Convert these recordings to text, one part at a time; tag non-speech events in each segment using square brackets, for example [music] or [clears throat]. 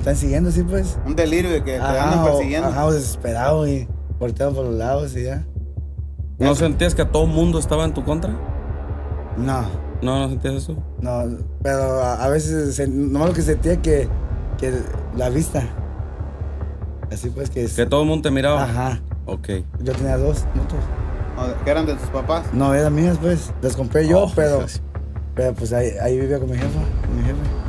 están siguiendo, así, pues. Un delirio de que te andan persiguiendo. ajá, desesperado y volteado por los lados y ya. ¿No sentías que todo el mundo estaba en tu contra? No. ¿No, no sentías eso? No, pero a, veces, nomás lo que sentía que, que la vista. Así pues que... Que todo el mundo te miraba. Ajá. Ok. Yo tenía dos motos. eran de tus papás? No, eran mías, pues. Las compré yo, oh, pero... Pero pues ahí, ahí vivía con mi jefa, con mi jefe.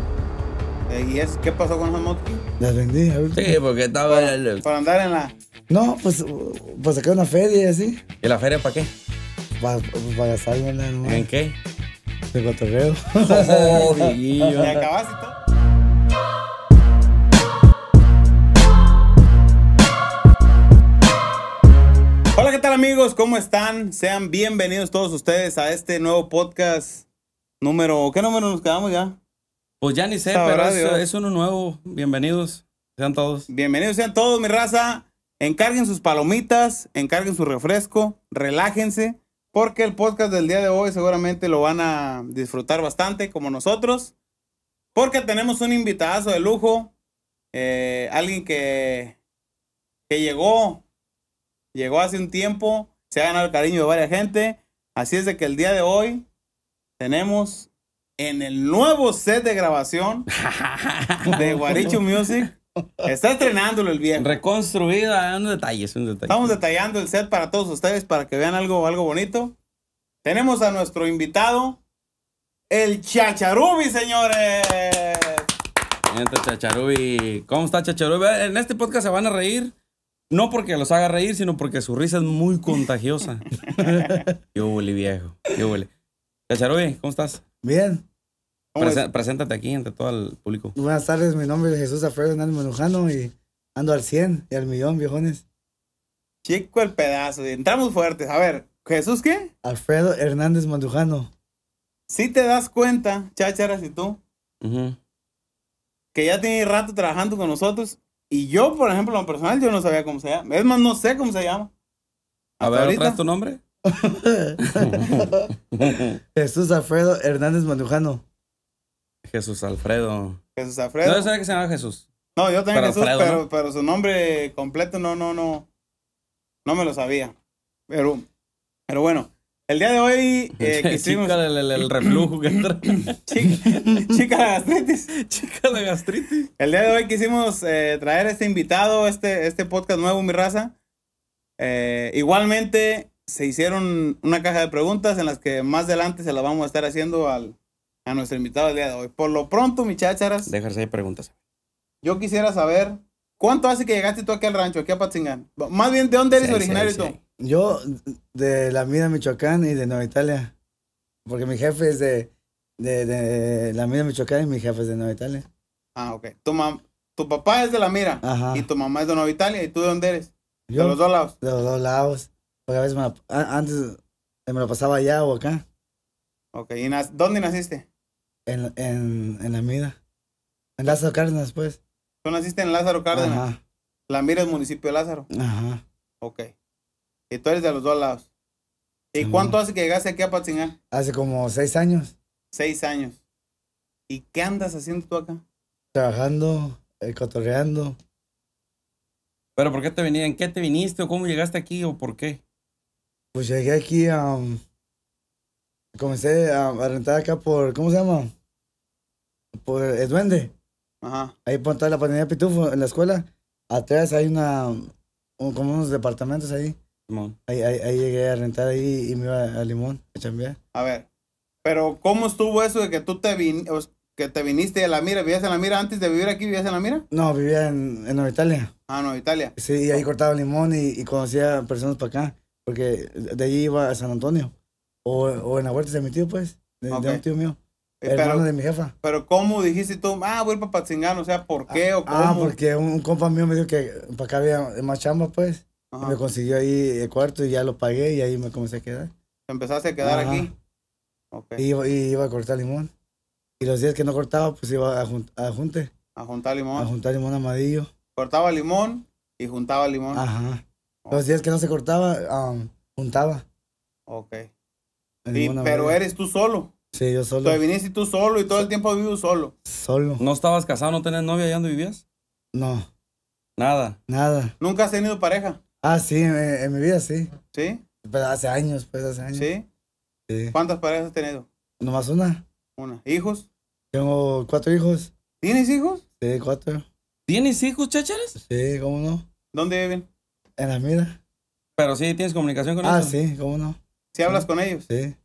Eh, ¿Y es, qué pasó con esa moto? Las vendí. Sí, porque estaba. Para, el... para, andar en la. No, pues, uh, pues saqué una feria y así. ¿Y la feria para qué? Para, para salir en ¿En qué? De cotorreo. Oh, ¿Y [laughs] todo? Hola, ¿qué tal amigos? ¿Cómo están? Sean bienvenidos todos ustedes a este nuevo podcast número... ¿Qué número nos quedamos ya? Pues ya ni sé, pero es, uno nuevo. Bienvenidos sean todos. Bienvenidos sean todos, mi raza. Encarguen sus palomitas, encarguen su refresco, relájense, porque el podcast del día de hoy seguramente lo van a disfrutar bastante, como nosotros, porque tenemos un invitadazo de lujo, eh, alguien que, que llegó, llegó hace un tiempo, se ha ganado el cariño de varias gente, así es de que el día de hoy tenemos en el nuevo set de grabación de [laughs] Guaricho Music. Está estrenándolo el viernes. Reconstruida, un detalle, un detalle. Estamos detallando el set para todos ustedes para que vean algo, algo bonito. Tenemos a nuestro invitado, el Chacharubi, señores. Bien, Chacharubi. ¿Cómo está Chacharubi? Eh, en este podcast se van a reír. No porque los haga reír, sino porque su risa es muy contagiosa. Yo [laughs] [laughs] viejo. Yo Chacharubi, ¿cómo estás? Bien. preséntate aquí entre todo el público. Buenas tardes, mi nombre es Jesús Alfredo Hernández Manujano y ando al 100 y al millón, viejones. Chico el pedazo, entramos fuertes. A ver, ¿Jesús qué? Alfredo Hernández Mandujano. Si te das cuenta, Chacharas y tú, que ya tiene rato trabajando con nosotros y yo, por ejemplo, en lo personal, yo no sabía cómo se llama. Es más, no sé cómo se llama. A ver, ¿cuál es tu nombre? [laughs] Jesús Alfredo Hernández Mandujano. Jesús Alfredo. Jesús Alfredo. No, yo que se llama Jesús. No, yo también Jesús, pero, su nombre completo no, no, no. No me lo sabía. Pero, pero bueno. El día de hoy [laughs] eh, quisimos... [clears throat] Chica el, chica, gastritis. [laughs] Chica la gastritis. El día de hoy quisimos eh, traer este invitado, este, este podcast nuevo, mi raza. Eh, igualmente, se hicieron una caja de preguntas en las que más adelante se las vamos a estar haciendo a nuestro invitado del día de hoy. Por lo pronto, muchacharas. Dejarse de preguntas. Yo quisiera saber, ¿cuánto hace que llegaste tú aquí al rancho, aquí a Patzingán? Más bien, ¿de dónde eres originario tú? Yo, de la mira Michoacán y de Nueva Italia. Porque mi jefe es de, de, de la mira Michoacán y mi jefe es de Nueva Italia. Ah, ok. Tu, mam tu papá es de la mira Ajá. y tu mamá es de Nueva Italia. ¿Y tú de dónde eres? de los dos lados. De los dos lados. Porque antes me lo pasaba allá o acá. Ok, ¿y dónde naciste? En, la Mira En Lázaro Cárdenas, pues. ¿Tú naciste en Lázaro Cárdenas? Ajá. La Mira es municipio de Lázaro. Ajá. Ok. Y tú eres de los dos lados. ¿Y cuánto hace que llegaste aquí a Patzingán? Hace como seis años. Seis años. ¿Y qué andas haciendo tú acá? Trabajando, eh, cotorreando. ¿Pero por qué te viniste? ¿En qué te viniste? ¿O cómo llegaste aquí? ¿O por qué? Pues llegué aquí a... Um, comencé a, rentar acá por... ¿Cómo se llama? Por el duende. Ajá. Ahí por la pandemia Pitufo, en la escuela. Atrás hay una... como unos departamentos ahí. Ahí, ahí, llegué a rentar ahí y me iba a Limón a chambear. A ver, pero ¿cómo estuvo eso de que tú te, que te viniste a La Mira? ¿Vivías en La Mira antes de vivir aquí? ¿Vivías en La Mira? No, vivía en, Nueva Italia. Ah, Nueva Italia. Sí, ahí cortaba limón y, y conocía personas para acá. Porque de allí iba a San Antonio. O, en la huerta de mi tío, pues. De, un tío mío. Eh, pero, de mi jefa. Pero ¿cómo dijiste tú? Ah, voy para Patzingán. O sea, ¿por qué o ah, cómo? Ah, porque un, compa mío me dijo que para acá había más chamba, pues. Me consiguió ahí el cuarto y ya lo pagué y ahí me comencé a quedar. ¿Empezaste a quedar aquí? Y, iba, a cortar limón. Y los días que no cortaba, pues iba a, a junte. A juntar limón. A juntar limón amarillo. Cortaba limón y juntaba limón. Ajá. Los días que no se cortaba, um, juntaba. Ok. pero eres tú solo. Sí, yo solo. viniste tú solo y todo el tiempo vivo solo. Solo. ¿No estabas casado, no tenías novia y ando vivías? No. Nada. Nada. ¿Nunca has tenido pareja? Ah, sí, en, mi vida sí. ¿Sí? Pero pues, hace años, pues hace años. ¿Sí? ¿Cuántas parejas has tenido? Nomás una. Una. ¿Hijos? Tengo cuatro hijos. ¿Tienes hijos? Sí, cuatro. ¿Tienes hijos, chachares? Sí, ¿cómo no? ¿Dónde viven? En la mira. Pero si tienes comunicación con ah, ellos. Ah, sí, cómo no. Si hablas con ellos? Sí.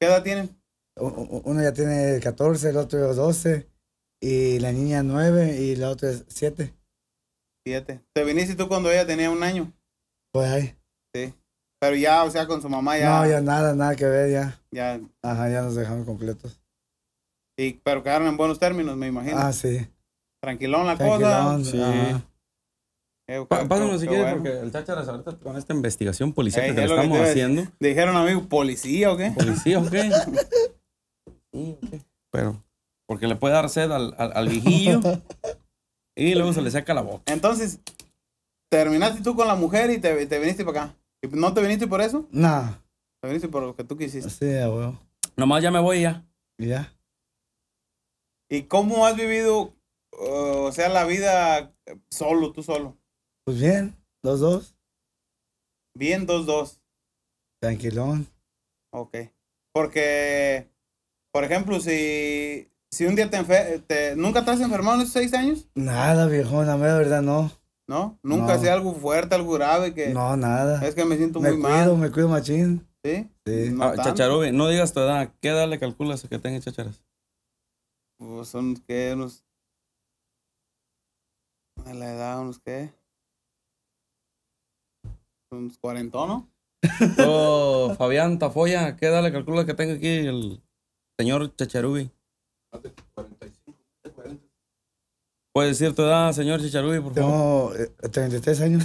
¿Qué edad tienen? Uno ya tiene 14, el otro 12, y la niña 9 y la otra 7. 7. ¿Te viniste tú cuando ella tenía un año? Pues ahí. Sí. Pero ya, o sea, con su mamá ya. No, ya nada, nada que ver, ya. Ya. Ajá, ya nos dejamos completos. Y, pero quedaron en buenos términos, me imagino. Ah, sí. Tranquilón la cosa. Sí. Eh, Pásame si quieres, porque el Chacharas ahorita con esta investigación policial que, estamos haciendo. dijeron, amigo, policía o qué? Policía o qué. [laughs] sí, Pero, porque le puede dar sed al, al, viejillo y luego se le saca la boca. Entonces, terminaste tú con la mujer y te, te viniste para acá. no te viniste por eso? Nah. Te viniste por lo que tú quisiste. Sí, Nomás ya me voy ya. Ya. ¿Y cómo has vivido, eh, o sea, la vida solo, tú solo? Pues bien, dos dos. Bien, dos dos. Tranquilón. Ok. Porque, por ejemplo, si, si un día te, enfer ¿Nunca te has enfermado en esos seis años? Nada, viejo, la verdad no. ¿No? ¿Nunca sé algo fuerte, algo grave? que No, nada. Es que me siento muy mal. Me cuido, machín. ¿Sí? Sí. No, ah, Chacharobe, no digas tu edad. ¿Qué edad le calculas a que tenga Chacharas? Pues son, ¿qué? Unos... A la edad, unos, ¿qué? Unos 41. ¿no? [laughs] Oh, Fabián Tafoya, ¿qué le Calcula que tenga aquí el señor Chacharubi. ¿Puede decir tu edad, señor Chicharubi, por favor? Tengo 33 eh, años.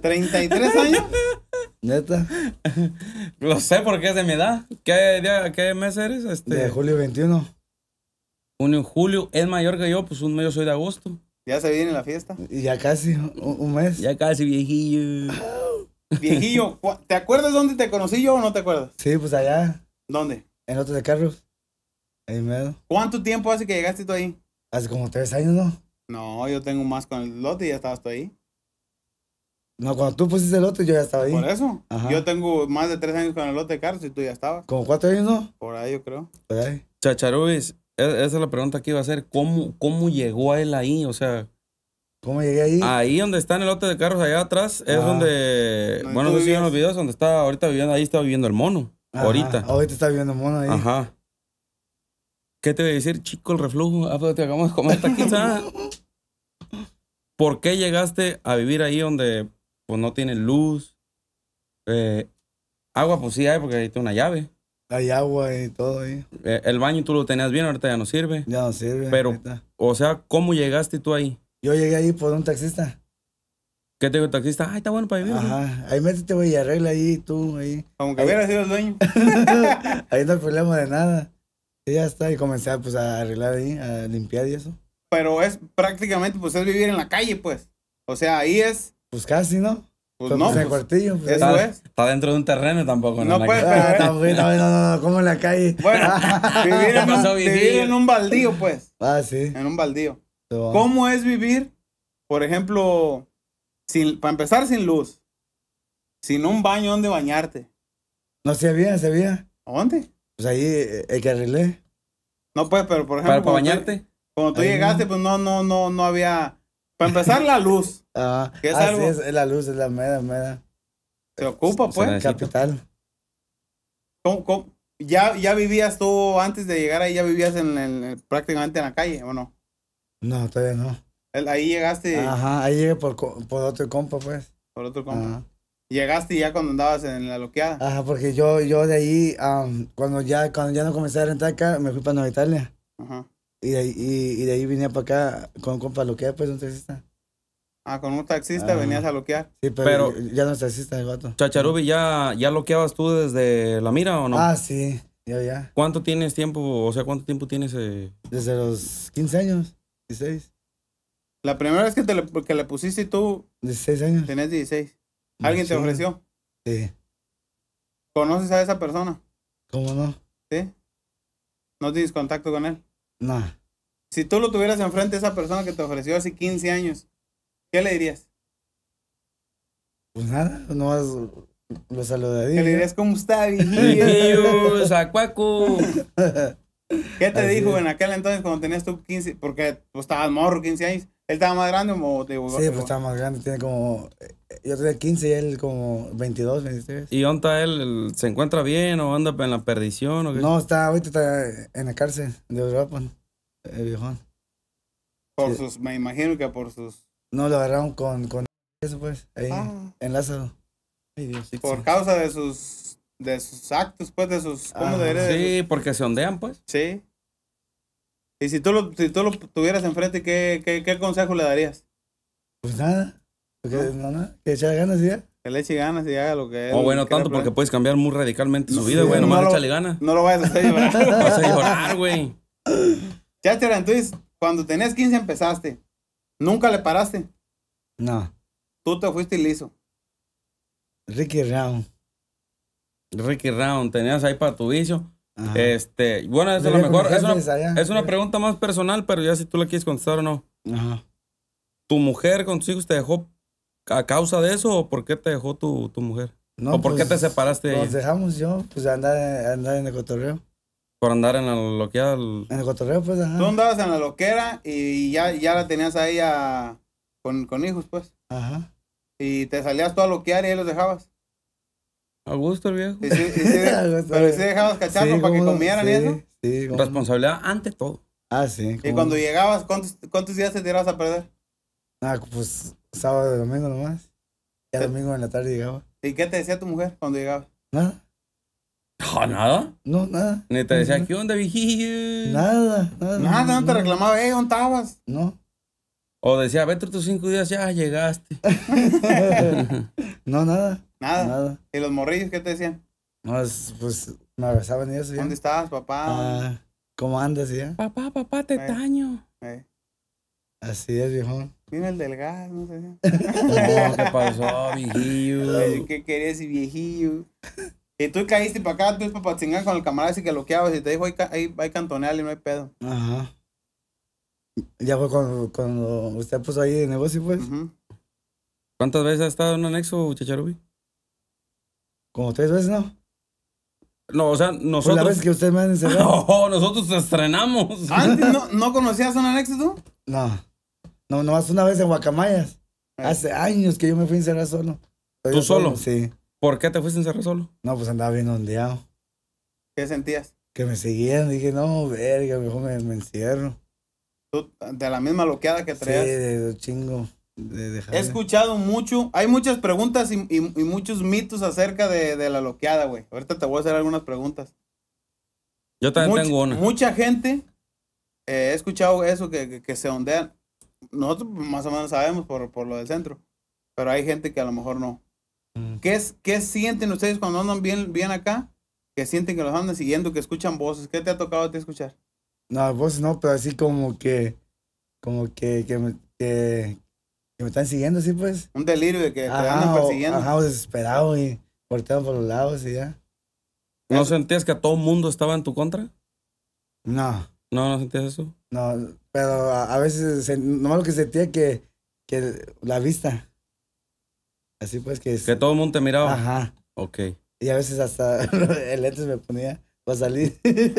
¿33 [laughs] años? Neta. Lo sé porque es de mi edad. ¿Qué, día, qué mes eres? Este... De julio 21. Junio, julio. Es mayor que yo, pues un, medio soy de agosto. Ya se viene la fiesta. Ya casi, un, mes. Ya casi, viejillo. viejillo, [laughs] ¿te acuerdas dónde te conocí yo o no te acuerdas? Sí, pues allá. ¿Dónde? En el lote de Carros. Ahí medio. ¿Cuánto tiempo hace que llegaste tú ahí? Hace como tres años, ¿no? No, yo tengo más con el lote y ya estabas tú ahí. No, cuando tú pusiste el lote, yo ya estaba ahí. Por eso. Yo tengo más de tres años con el lote de carros y tú ya estabas. Como cuatro años, ¿no? Por ahí, yo creo. Por ahí. E, esa es la pregunta que iba a hacer. ¿Cómo, cómo llegó a él ahí? O sea. ¿Cómo llegué ahí? Ahí donde está en el lote de carros allá atrás, es donde. bueno, no sé si los videos, donde está ahorita viviendo, ahí está viviendo el mono. ahorita. Ahorita está viviendo el mono ahí. Ajá. ¿Qué te voy a decir, chico, el reflujo? Ah, pero pues, te acabamos de comer ¿ah? [laughs] ¿Por qué llegaste a vivir ahí donde pues, no tiene luz? Eh, agua, pues sí hay, porque ahí tiene una llave. Hay agua y todo ahí. Eh, el baño tú lo tenías bien, ahorita ya no sirve. Ya no sirve. Pero, o sea, ¿cómo llegaste tú ahí? Yo llegué ahí por un taxista. ¿Qué te dijo taxista? Ay, ah, está bueno para vivir. Ajá, ahí métete, güey, y arregla ahí, tú, ahí. que hubiera sido el dueño. [laughs] ahí no hay problema de nada. Y ya está, y comencé pues, a arreglar ahí, a limpiar y eso. Pero es prácticamente, pues es vivir en la calle, pues. O sea, ahí es. Pues casi, ¿no? Pues no. Pues, está, dentro de un terreno tampoco. No, no puede ah, No, no, no, como en la calle. Bueno, [laughs] vivir, en un, en un baldío, pues. Ah, sí. En un baldío. ¿Cómo es vivir, por ejemplo, sin, para empezar sin luz, sin un baño donde bañarte? No se había, se había. ¿A dónde? Pues ahí eh, el que arreglé. No, pues, pero por ejemplo. ¿Para, bañarte? cuando tú llegaste, pues no, no, no, no había para empezar, la luz. ah, es ah, Sí, es, la luz, es la mera, mera. Se ocupa, pues. capital. ya, ¿Ya vivías tú antes de llegar ahí? ¿Ya vivías en, prácticamente en la calle o no? No, todavía no. ahí llegaste. Ajá, ahí llegué por, por otro compa, pues. Por otro compa. Ajá. Llegaste ya cuando andabas en la loqueada. Ajá, porque yo, yo de ahí, cuando, ya, cuando ya no comencé a rentar acá, me fui para Nueva Italia. Ajá. Y de ahí, y, de ahí venía para acá con compa loquear, pues, un taxista. Ah, con un taxista venías a loquear. Sí, pero, ya no es taxista el gato. Chacharubi, ¿ya, ¿ya loqueabas tú desde la mira o no? Ah, sí, ya, ya. ¿Cuánto tienes tiempo? O sea, ¿cuánto tiempo tienes? Eh? Desde los 15 años, 16. La primera vez que, te le, que le pusiste tú. 16 años. Tenés 16. Ah, ¿Alguien te ofreció? Sí. ¿Conoces a esa persona? ¿Cómo no? Sí. ¿No tienes contacto con él? No. Si tú lo tuvieras enfrente a esa persona que te ofreció hace 15 años, ¿qué le dirías? Pues nada, nomás lo saludaría. ¿Qué le dirías? ¿Cómo está, [laughs] ¿Qué te dijo en aquel entonces cuando tenías tú 15? Porque pues, estabas morro, 15 años. ¿Él estaba más grande o te Sí, pues estaba más grande, tiene como... Eh, yo tenía 15 y él como 22, 23. ¿Y onda él? ¿Se encuentra bien o anda en la perdición o qué? No, está, ahorita está en la cárcel de Europa, el viejón. Por sus, me imagino que por sus... No, lo agarraron con, con eso pues, ahí, ah. en Lázaro. Ay, Dios, por causa de sus, de sus actos, pues, de sus... ¿Cómo Sí, porque se ondean, pues. Sí. Y si tú lo, tuvieras enfrente, ¿qué, consejo le darías? Pues nada. que ganas y ya. Que le eche ganas y haga lo que es. O bueno, tanto pues. porque puedes cambiar muy radicalmente su vida, güey. nomás no ganas. No lo vayas a hacer llorar. [laughs] vas a llorar, [laughs] güey. Cháchara, entonces, cuando tenías 15 empezaste. ¿Nunca le paraste? No. Tú te fuiste liso. Ricky Round. Ricky Round, tenías ahí para tu vicio. Este, bueno, es lo mejor. Es una, es una, pues. pregunta más personal, pero ya si tú la quieres contestar o no. ¿Tu mujer con tus hijos te dejó a causa de eso o por qué te dejó tu, tu mujer? No, ¿O por qué te pues, separaste de ella? Nos dejamos yo, pues andar, andar en el cotorreo. Por andar en la loquera. En el cotorreo, pues, ajá. Tú andabas en la loquera y ya, ya la tenías a con, con hijos, pues. Ajá. Y te salías tú a loquear y ahí los dejabas. A gusto el viejo. y [laughs] pero si dejabas cacharro para que comieran eso. Sí, Responsabilidad ante todo. Ah, sí. ¿Y cuando llegabas, ¿cuántos, días te tirabas a perder? Ah, pues sábado y domingo nomás. Ya domingo en la tarde llegaba. ¿Y qué te decía tu mujer cuando llegabas? Nada. No, ah, nada. No, nada. Ni te decía, ¿qué onda, viejillo? Nada, nada. Nada, no te reclamaba, ¿eh? ¿Dónde estabas? No. O decía, vete tus cinco días, ya llegaste. [laughs] no, nada. Nada. ¿Y los morrillos qué te decían? No, pues me abrazaban y eso. ¿Dónde estabas, papá? Ah, ¿Cómo andas, ya? Papá, papá, te taño. Así es, viejo. Mira el delgado. no sé. ¿eh? [laughs] ¿qué pasó, viejillo? ¿Qué querías, viejillo? Y tú caíste para acá, tú es para chingar con el camarada así que y te dijo, ahí, cantoneal y no hay pedo. Ajá. Ya fue cuando, usted puso ahí de negocio, pues. ¿Cuántas veces ha estado en un anexo, Chacharubi? Como tres veces, ¿no? No, o sea, pues nosotros. la vez que ustedes me han encerrado. [laughs] No, nosotros estrenamos. ¿Antes ah, no, no conocías Zona anexo tú? No. No, nomás una vez en Guacamayas. Ah. Hace años que yo me fui a encerrar solo. ¿Tú solo? Sí. ¿Por qué te fuiste a encerrar solo? No, pues andaba bien ondeado. ¿Qué sentías? Que me seguían. Dije, no, verga, mejor me, encierro. ¿Tú, de la misma loqueada que traías? Sí, de chingo. He escuchado mucho. Hay muchas preguntas y, y, muchos mitos acerca de, de la loqueada, güey. Ahorita te voy a hacer algunas preguntas. Yo también tengo una. Mucha gente eh, he escuchado eso, que, que, se ondean. Nosotros más o menos sabemos por, por, lo del centro, pero hay gente que a lo mejor no. Mm. ¿Qué, es, ¿Qué sienten ustedes cuando andan bien, bien acá? Que sienten que los andan siguiendo, que escuchan voces. ¿Qué te ha tocado a ti escuchar? No, voces no, pero así como que, como que, que que me están siguiendo así, pues. Un delirio de que te andan persiguiendo. ajá, desesperado y volteando por los lados y ya. ¿No sentías que a todo mundo estaba en tu contra? No. ¿No, no sentías eso? No, pero a, veces, nomás lo que sentía que, que la vista. Así pues que... Que todo el mundo te miraba. Ajá. Ok. Y a veces hasta [laughs] el lentes me ponía para salir. [laughs] y,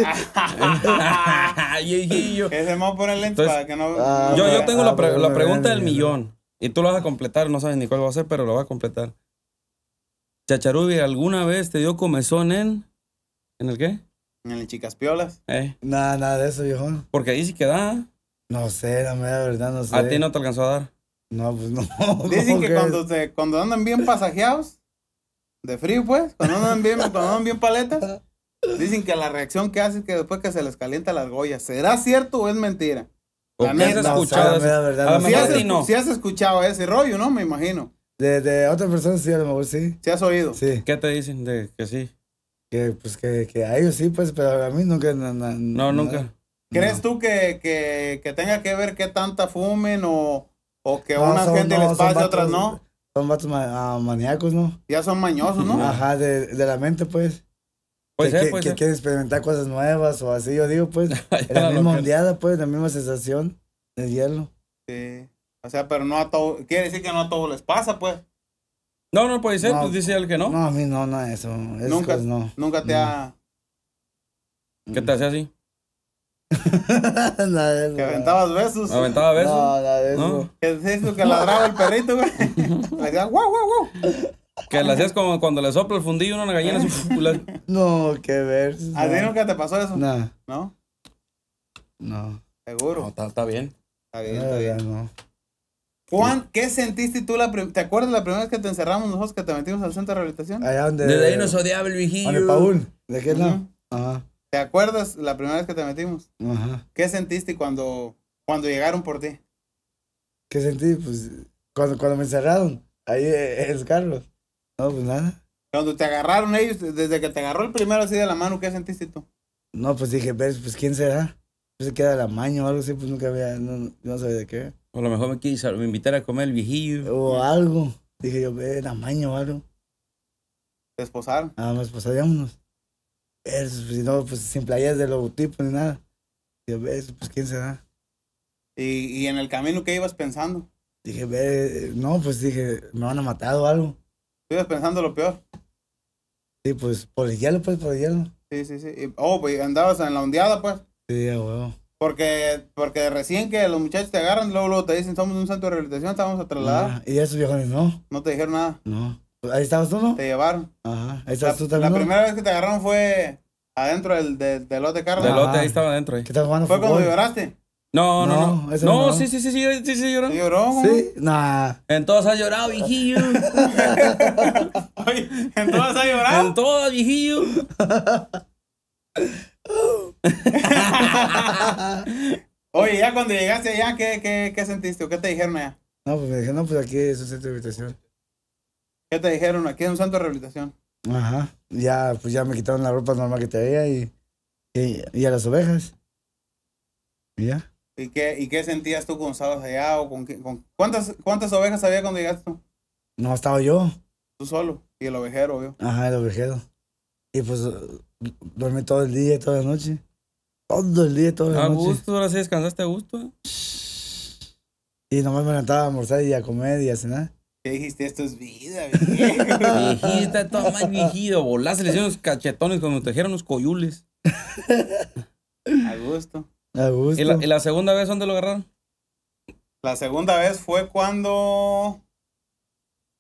yo. Que se me va a poner lentes para que no... Ah, yo, yo tengo la, ah, pre la, pregunta del millón. Y tú lo vas a completar, no sabes ni cuál va a ser, pero lo vas a completar. Chacharubi, ¿alguna vez te dio comezón en. ¿En el qué? En el Chicas Piolas. Eh. Nada, nada de eso, viejo. Porque ahí sí que da. No sé, la verdad, no sé. ¿A ti no te alcanzó a dar? No, pues no. [laughs] Dicen que, cuando, andan bien pasajeados, de frío, pues, cuando andan bien, paletas, [laughs] dicen que la reacción que hace es que después que se les calienta las goyas. ¿Será cierto o es mentira? si has, has escuchado ese rollo, ¿no? Me imagino. De, de otras personas sí, a lo mejor sí. ¿Sí has oído? Sí. ¿Qué te dicen de que sí? Que, pues, que, que a ellos sí, pues, pero a mí nunca... no, nunca. ¿Crees tú que, que, que, tenga que ver qué tanta fumen o, o que una gente les pase, y otras no? Son vatos ah, maníacos, ¿no? Ya son mañosos, ¿no? Ajá, de, de la mente, pues que, ser, experimentar cosas nuevas o así, yo digo, pues. [laughs] la misma ondeada, pues, la misma sensación de hielo. Sí. O sea, pero no a todo. Quiere decir que no a todos les pasa, pues. No, no puede ser, pues dice él que no. No, a mí no, no, eso. eso nunca, no. Nunca te ha. ¿Qué te hacía así? [laughs] nada de eso, que aventabas besos. Aventaba besos. No, nada de eso. ¿Qué es eso que ladraba el perrito, güey? [laughs] Le guau, guau, guau. Que la hacías como cuando le sopla el fundillo una gallina. [laughs] no, qué ver. ¿A ti nunca te pasó eso? nada No. ¿Seguro? No, está, bien. Está bien, está eh, bien. No. Juan, ¿qué sentiste tú la ¿Te acuerdas la primera vez que te encerramos nosotros, que te metimos al centro de rehabilitación? Allá donde... Desde ahí nos odiaba el A Paul? ¿De qué lado? Ajá. ¿Te acuerdas la primera vez que te metimos? Ajá. ¿Qué sentiste cuando, cuando llegaron por ti? ¿Qué sentí? Pues cuando, cuando me encerraron, ahí es eh, Carlos. No, pues nada. Cuando te agarraron ellos, desde que te agarró el primero así de la mano, ¿qué sentiste tú? No, pues dije, pues quién será. Pues se queda la maña o algo así, pues nunca había, no, sabía de qué. O a lo mejor me quiso invitar a comer el viejillo. O algo. Dije yo, ve, la maña o algo. ¿Te esposaron? Ah, me esposaríamos. Pues, si no, pues sin playas de logotipo ni nada. Dije, ves, pues quién será. ¿Y, ¿Y en el camino qué ibas pensando? Dije, ve, no, pues dije, me van a matar o algo. Estuvimos pensando lo peor. Sí, pues por el hielo, pues por el hielo. Sí, sí, sí. oh, pues andabas en la ondeada, pues. Sí, a Porque, porque recién que los muchachos te agarran, luego, luego te dicen, somos un centro de rehabilitación, estamos vamos a trasladar. Ah, y esos viejones no. No te dijeron nada. No. Pues, ahí estabas tú, ¿no? Te llevaron. Ajá. Ahí estabas la, tú también. La primera vez que te agarraron fue adentro del, del, lote de Carlos. Del lote, ahí estaba adentro. Ahí. ¿Qué estás Fue cuando lloraste. No, no, no. No, sí, sí, sí, sí, sí, sí, lloró. ¿Sí lloró? Sí, nah. En todas has llorado, viejillo. [laughs] Oye, ¿en todas has llorado? En todas, viejillo. [laughs] Oye, ya cuando llegaste allá, ¿qué, qué, qué sentiste? ¿Qué te dijeron allá? No, pues me dijeron, no, pues aquí es un centro de rehabilitación. ¿Qué te dijeron? Aquí es un centro de rehabilitación. Ajá. Ya, pues ya me quitaron la ropa normal que te y, y, y a las ovejas. Y ya. ¿Y qué, y qué sentías tú con estabas allá? O con, con, ¿cuántas, ¿Cuántas ovejas había cuando llegaste tú? No, estaba yo. Tú solo. Y el ovejero, obvio. Ajá, el ovejero. Y pues dormí todo el día y toda la noche. Todo el día, y toda la ah, noche. A gusto, ahora sí descansaste a gusto. ¿eh? Y nomás me levantaba a almorzar y a comer y a cenar. ¿Qué dijiste? Esto es vida, [laughs] Viejita, todo más viejito. Volá, le hicieron unos cachetones cuando te trajeron los coyules. [laughs] A gusto. ¿Y la, segunda vez dónde lo agarraron? La segunda vez fue cuando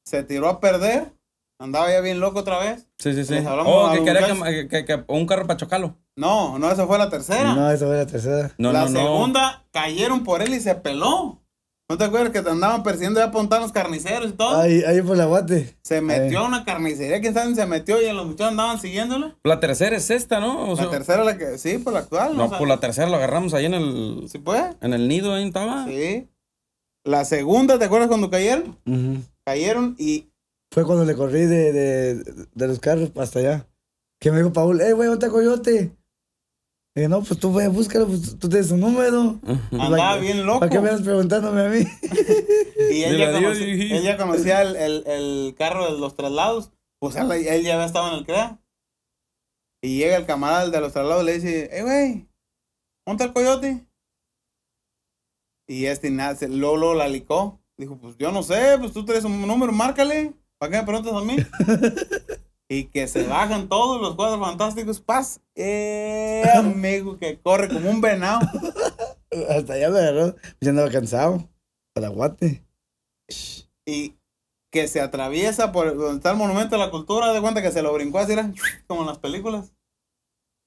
se tiró a perder. Andaba ya bien loco otra vez. Sí, sí, sí. Oh, que quería un carro para chocarlo. No, no, esa fue la tercera. No, esa fue la tercera. la segunda cayeron por él y se peló. ¿No te acuerdas que te andaban persiguiendo ya apuntando los carniceros y todo? Ahí, ahí por la guate. Se metió a una carnicería, quién sabe, se metió y los muchachos andaban siguiéndolo. La tercera es esta, ¿no? la tercera la que, sí, por la actual. No, por pues la tercera lo agarramos ahí en el. ¿Sí puede? En el nido ahí estaba. Sí. La segunda, ¿te acuerdas cuando cayeron? Cayeron y. Fue cuando le corrí de, de, los carros hasta allá. Que me dijo Paul, eh, güey, coyote. Dije, no, pues tú ve, búscalo, pues tú tienes su número. Pues, Andaba bien loco. ¿Para qué me estás preguntándome a mí? [laughs] y ella conocía el, el, el, carro de los traslados. Pues él, él ya estaba en el CREA. Y llega el camarada de los traslados y le dice, hey, eh, güey, monta el coyote. Y este lo, Lolo la licó. Dijo, pues yo no sé, pues tú tienes un número, márcale. ¿Para qué me preguntas a mí? [laughs] y que se bajan todos los cuadros fantásticos. Paz, eh, [laughs] amigo, que corre como un venado. [laughs] Hasta ya me agarró, pues ya andaba cansado. Para guate Y que se atraviesa por donde está el monumento de la cultura, de cuenta que se lo brincó así, era, como en las películas.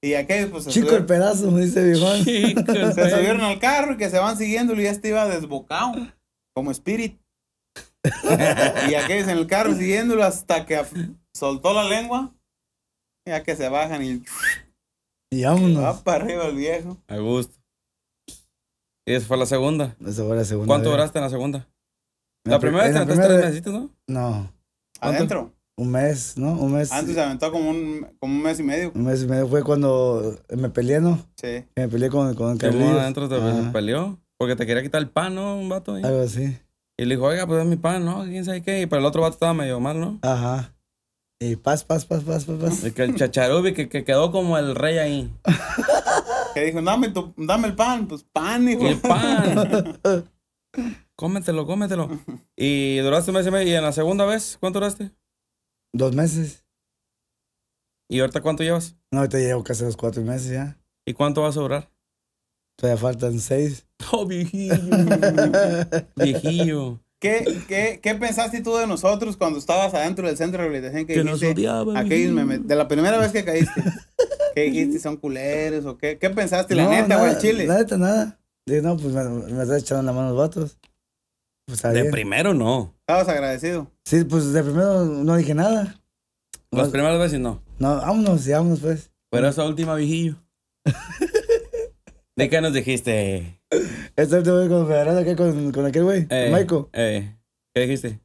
Y aquellos, pues. Chico el pedazo, me dice viejón. Se subieron al carro y que se van siguiendo y este iba desbocado, como espíritu. [laughs] y aquellos en el carro siguiéndolo hasta que soltó la lengua, ya que se bajan y. Y vámonos. Va para arriba el viejo. A gusto. Y esa fue la segunda. Esa fue la segunda. ¿Cuánto duraste en la segunda? La, primera te aventaste tres meses, ¿no? No. no ¿Adentro? Un mes, ¿no? Un mes. Antes se aventó como un, como un mes y medio. Un mes y medio fue cuando me peleé, ¿no? Sí. Me peleé con, con Carlos. adentro se peleó? Porque te quería quitar el pan, ¿no? Un vato ahí. Algo así. Y le dijo, oiga, pues es mi pan, ¿no? ¿Quién sabe qué? Y para el otro vato estaba medio mal, ¿no? Ajá. Y eh, paz, paz, paz, paz, paz, El, chacharubi que, quedó como el rey ahí. que dijo, dame, dame el pan, pues pan, hijo. El pan. cómetelo, cómetelo. Y duraste un mes y medio. ¿Y en la segunda vez cuánto duraste? Dos meses. ¿Y ahorita cuánto llevas? No, ahorita llevo casi los cuatro meses ya. ¿Y cuánto vas a durar? Todavía faltan seis. [laughs] Oh, viejillo. [laughs] viejillo. ¿Qué, qué, qué pensaste tú de nosotros cuando estabas adentro del centro de rehabilitación? Que, dijiste, nos de la primera vez que caíste. ¿Qué dijiste? ¿Son culeros o qué? ¿Qué pensaste? La neta, güey, Chile. La neta, nada. Dije, no, pues me, me estás echando en la mano los vatos. Pues, de primero no. ¿Estabas agradecido? Sí, pues de primero no dije nada. Las primeras veces no. No, vámonos, y vámonos pues. Pero esa última, viejillo. [laughs] ¿De qué nos dijiste? Este con federal, acá con, con aquel güey, ¿Con eh, Michael. Eh, ¿Qué dijiste?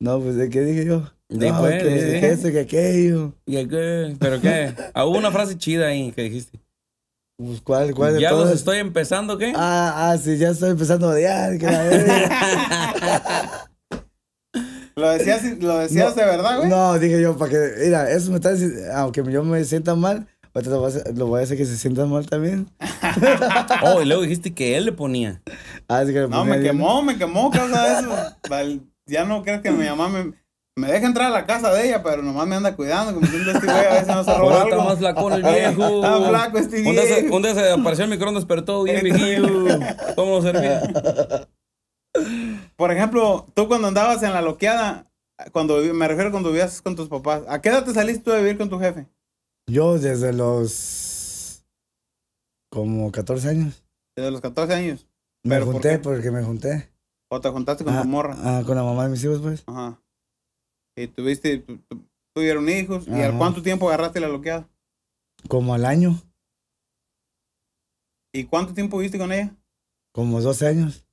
No, pues ¿de qué dije yo? De no, pues, que, ¿eh? que eso, que aquello. ¿Y qué? ¿Pero qué? [laughs] Ah, hubo una frase chida ahí que dijiste. Pues, ¿cuál, cuál? ¿Ya los estoy empezando qué? Ah, ah, sí, ya estoy empezando a odiar. [laughs] ¿Lo decías, lo decías de verdad, güey? No, dije yo, para que, mira, eso me está diciendo, aunque yo me sienta mal, lo voy a hacer que se sientan mal también. [laughs] oh, y luego dijiste que él le ponía. Ah, sí que le ponía no, me quemó, me quemó causa de eso. Ya no crees que mi mamá me, me deja entrar a la casa de ella, pero nomás me anda cuidando, como siempre este güey a veces no se roba algo. Está más flaco el viejo. [laughs] Está flaco este viejo. Un día se, apareció el microondas, despertó todo bien viejo. ¿Cómo lo servía? Por ejemplo, tú cuando andabas en la loqueada, cuando me refiero cuando vivías con tus papás, ¿a qué edad te saliste tú a vivir con tu jefe? Yo desde los como 14 años. Desde los 14 años. Me junté porque me junté. ¿O te juntaste con la tu ah, morra? Ah, con la mamá de mis hijos, pues. Ajá. Y tuviste, tuvieron hijos. ¿Y al cuánto tiempo agarraste la loqueada Como al año. ¿Y cuánto tiempo viviste con ella? Como 12 años.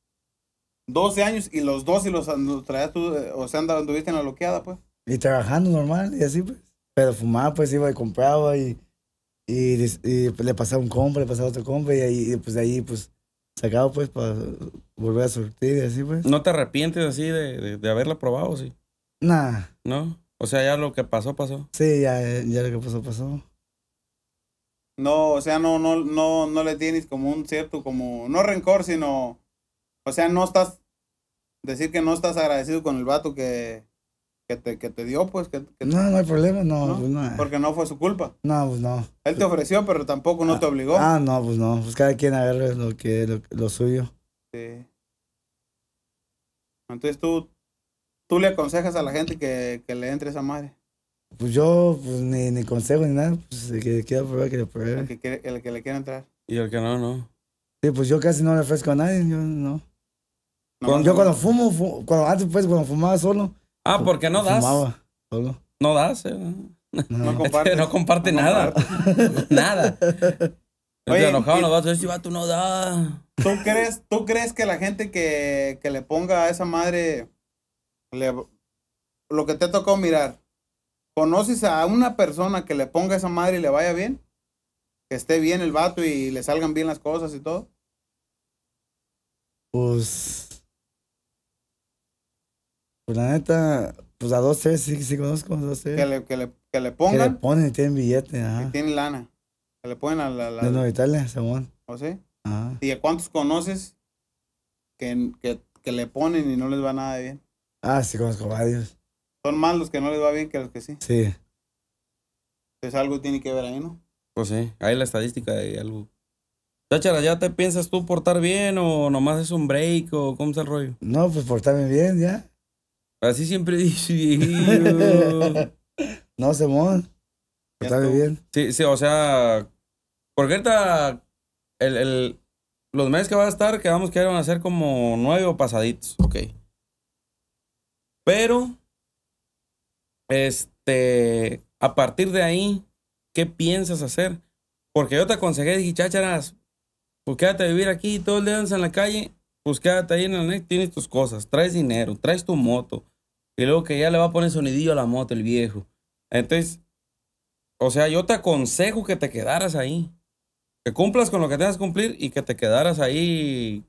12 años y los dos y los, traías tú, eh, o sea, anduviste en la loqueada pues. Y trabajando normal y así, pues. Pero fumaba, pues iba y compraba y, le pasaba un compra, le pasaba otro compra y, ahí, pues de ahí pues sacaba pues para volver a surtir y así pues. ¿No te arrepientes así de, de, haberla probado, sí? Nah. ¿No? O sea, ya lo que pasó, pasó. Sí, ya, ya lo que pasó, pasó. No, o sea, no, no, no, no le tienes como un cierto, como, no rencor, sino, o sea, no estás, decir que no estás agradecido con el vato que, que te, que te dio, pues. Que, no, no hay problema, pues, no, Porque no fue su culpa. No, pues no. Él te ofreció, pero tampoco no te ah, obligó. Ah, no, pues no. Pues cada quien agarra lo que lo, suyo. Sí. Entonces tú, tú le aconsejas a la gente que, que le entre esa madre. Pues yo, pues ni, ni consejo ni nada. Pues el que quiera probar, que le pruebe. El que, el que le quiera entrar. Y el que no, no. Sí, pues yo casi no le ofrezco a nadie, yo no. cuando, yo cuando fumo, fumo, cuando antes pues cuando fumaba solo, Ah, porque no das. No das. Eh. No, [laughs] comparte, no nada. [laughs] nada. Oye, enojado, no vas a vato no da. ¿Tú crees, ¿Tú crees que la gente que, le ponga a esa madre lo que te tocó mirar? ¿Conoces a una persona que le ponga a esa madre y le vaya bien? Que esté bien el vato y le salgan bien las cosas y todo. Pues pues la neta, pues a dos, tres, sí, sí conozco, a dos, tres. Que le, que le, que le pongan. Que le ponen tienen billete, ajá. Que tienen lana. Que le ponen a la. la... De Nueva Italia, según. ¿O sí? Ajá. ¿Y a cuántos conoces que, que, que le ponen y no les va nada de bien? Ah, sí, conozco varios. Son más los que no les va bien que los que sí. Sí. Entonces pues algo tiene que ver ahí, ¿no? Pues sí, ahí la estadística de algo. Chachara, ¿ya te piensas tú portar bien o nomás es un break o cómo es el rollo? No, pues portarme bien, ya. Así siempre no [laughs] [laughs] se no, Simón. Está bien. Sí, sí, o sea, porque ahorita el, los meses que va a estar, que vamos que van a ser como nueve o pasaditos. Ok. Pero, este, a partir de ahí, ¿qué piensas hacer? Porque yo te aconsejé, dije, porque pues quédate a vivir aquí, todo el día en la calle, pues quédate ahí en el net, tienes tus cosas, traes dinero, traes tu moto, y luego que ya le va a poner sonidillo a la moto el viejo. Entonces, o sea, yo te aconsejo que te quedaras ahí. Que cumplas con lo que tengas que cumplir y que te quedaras ahí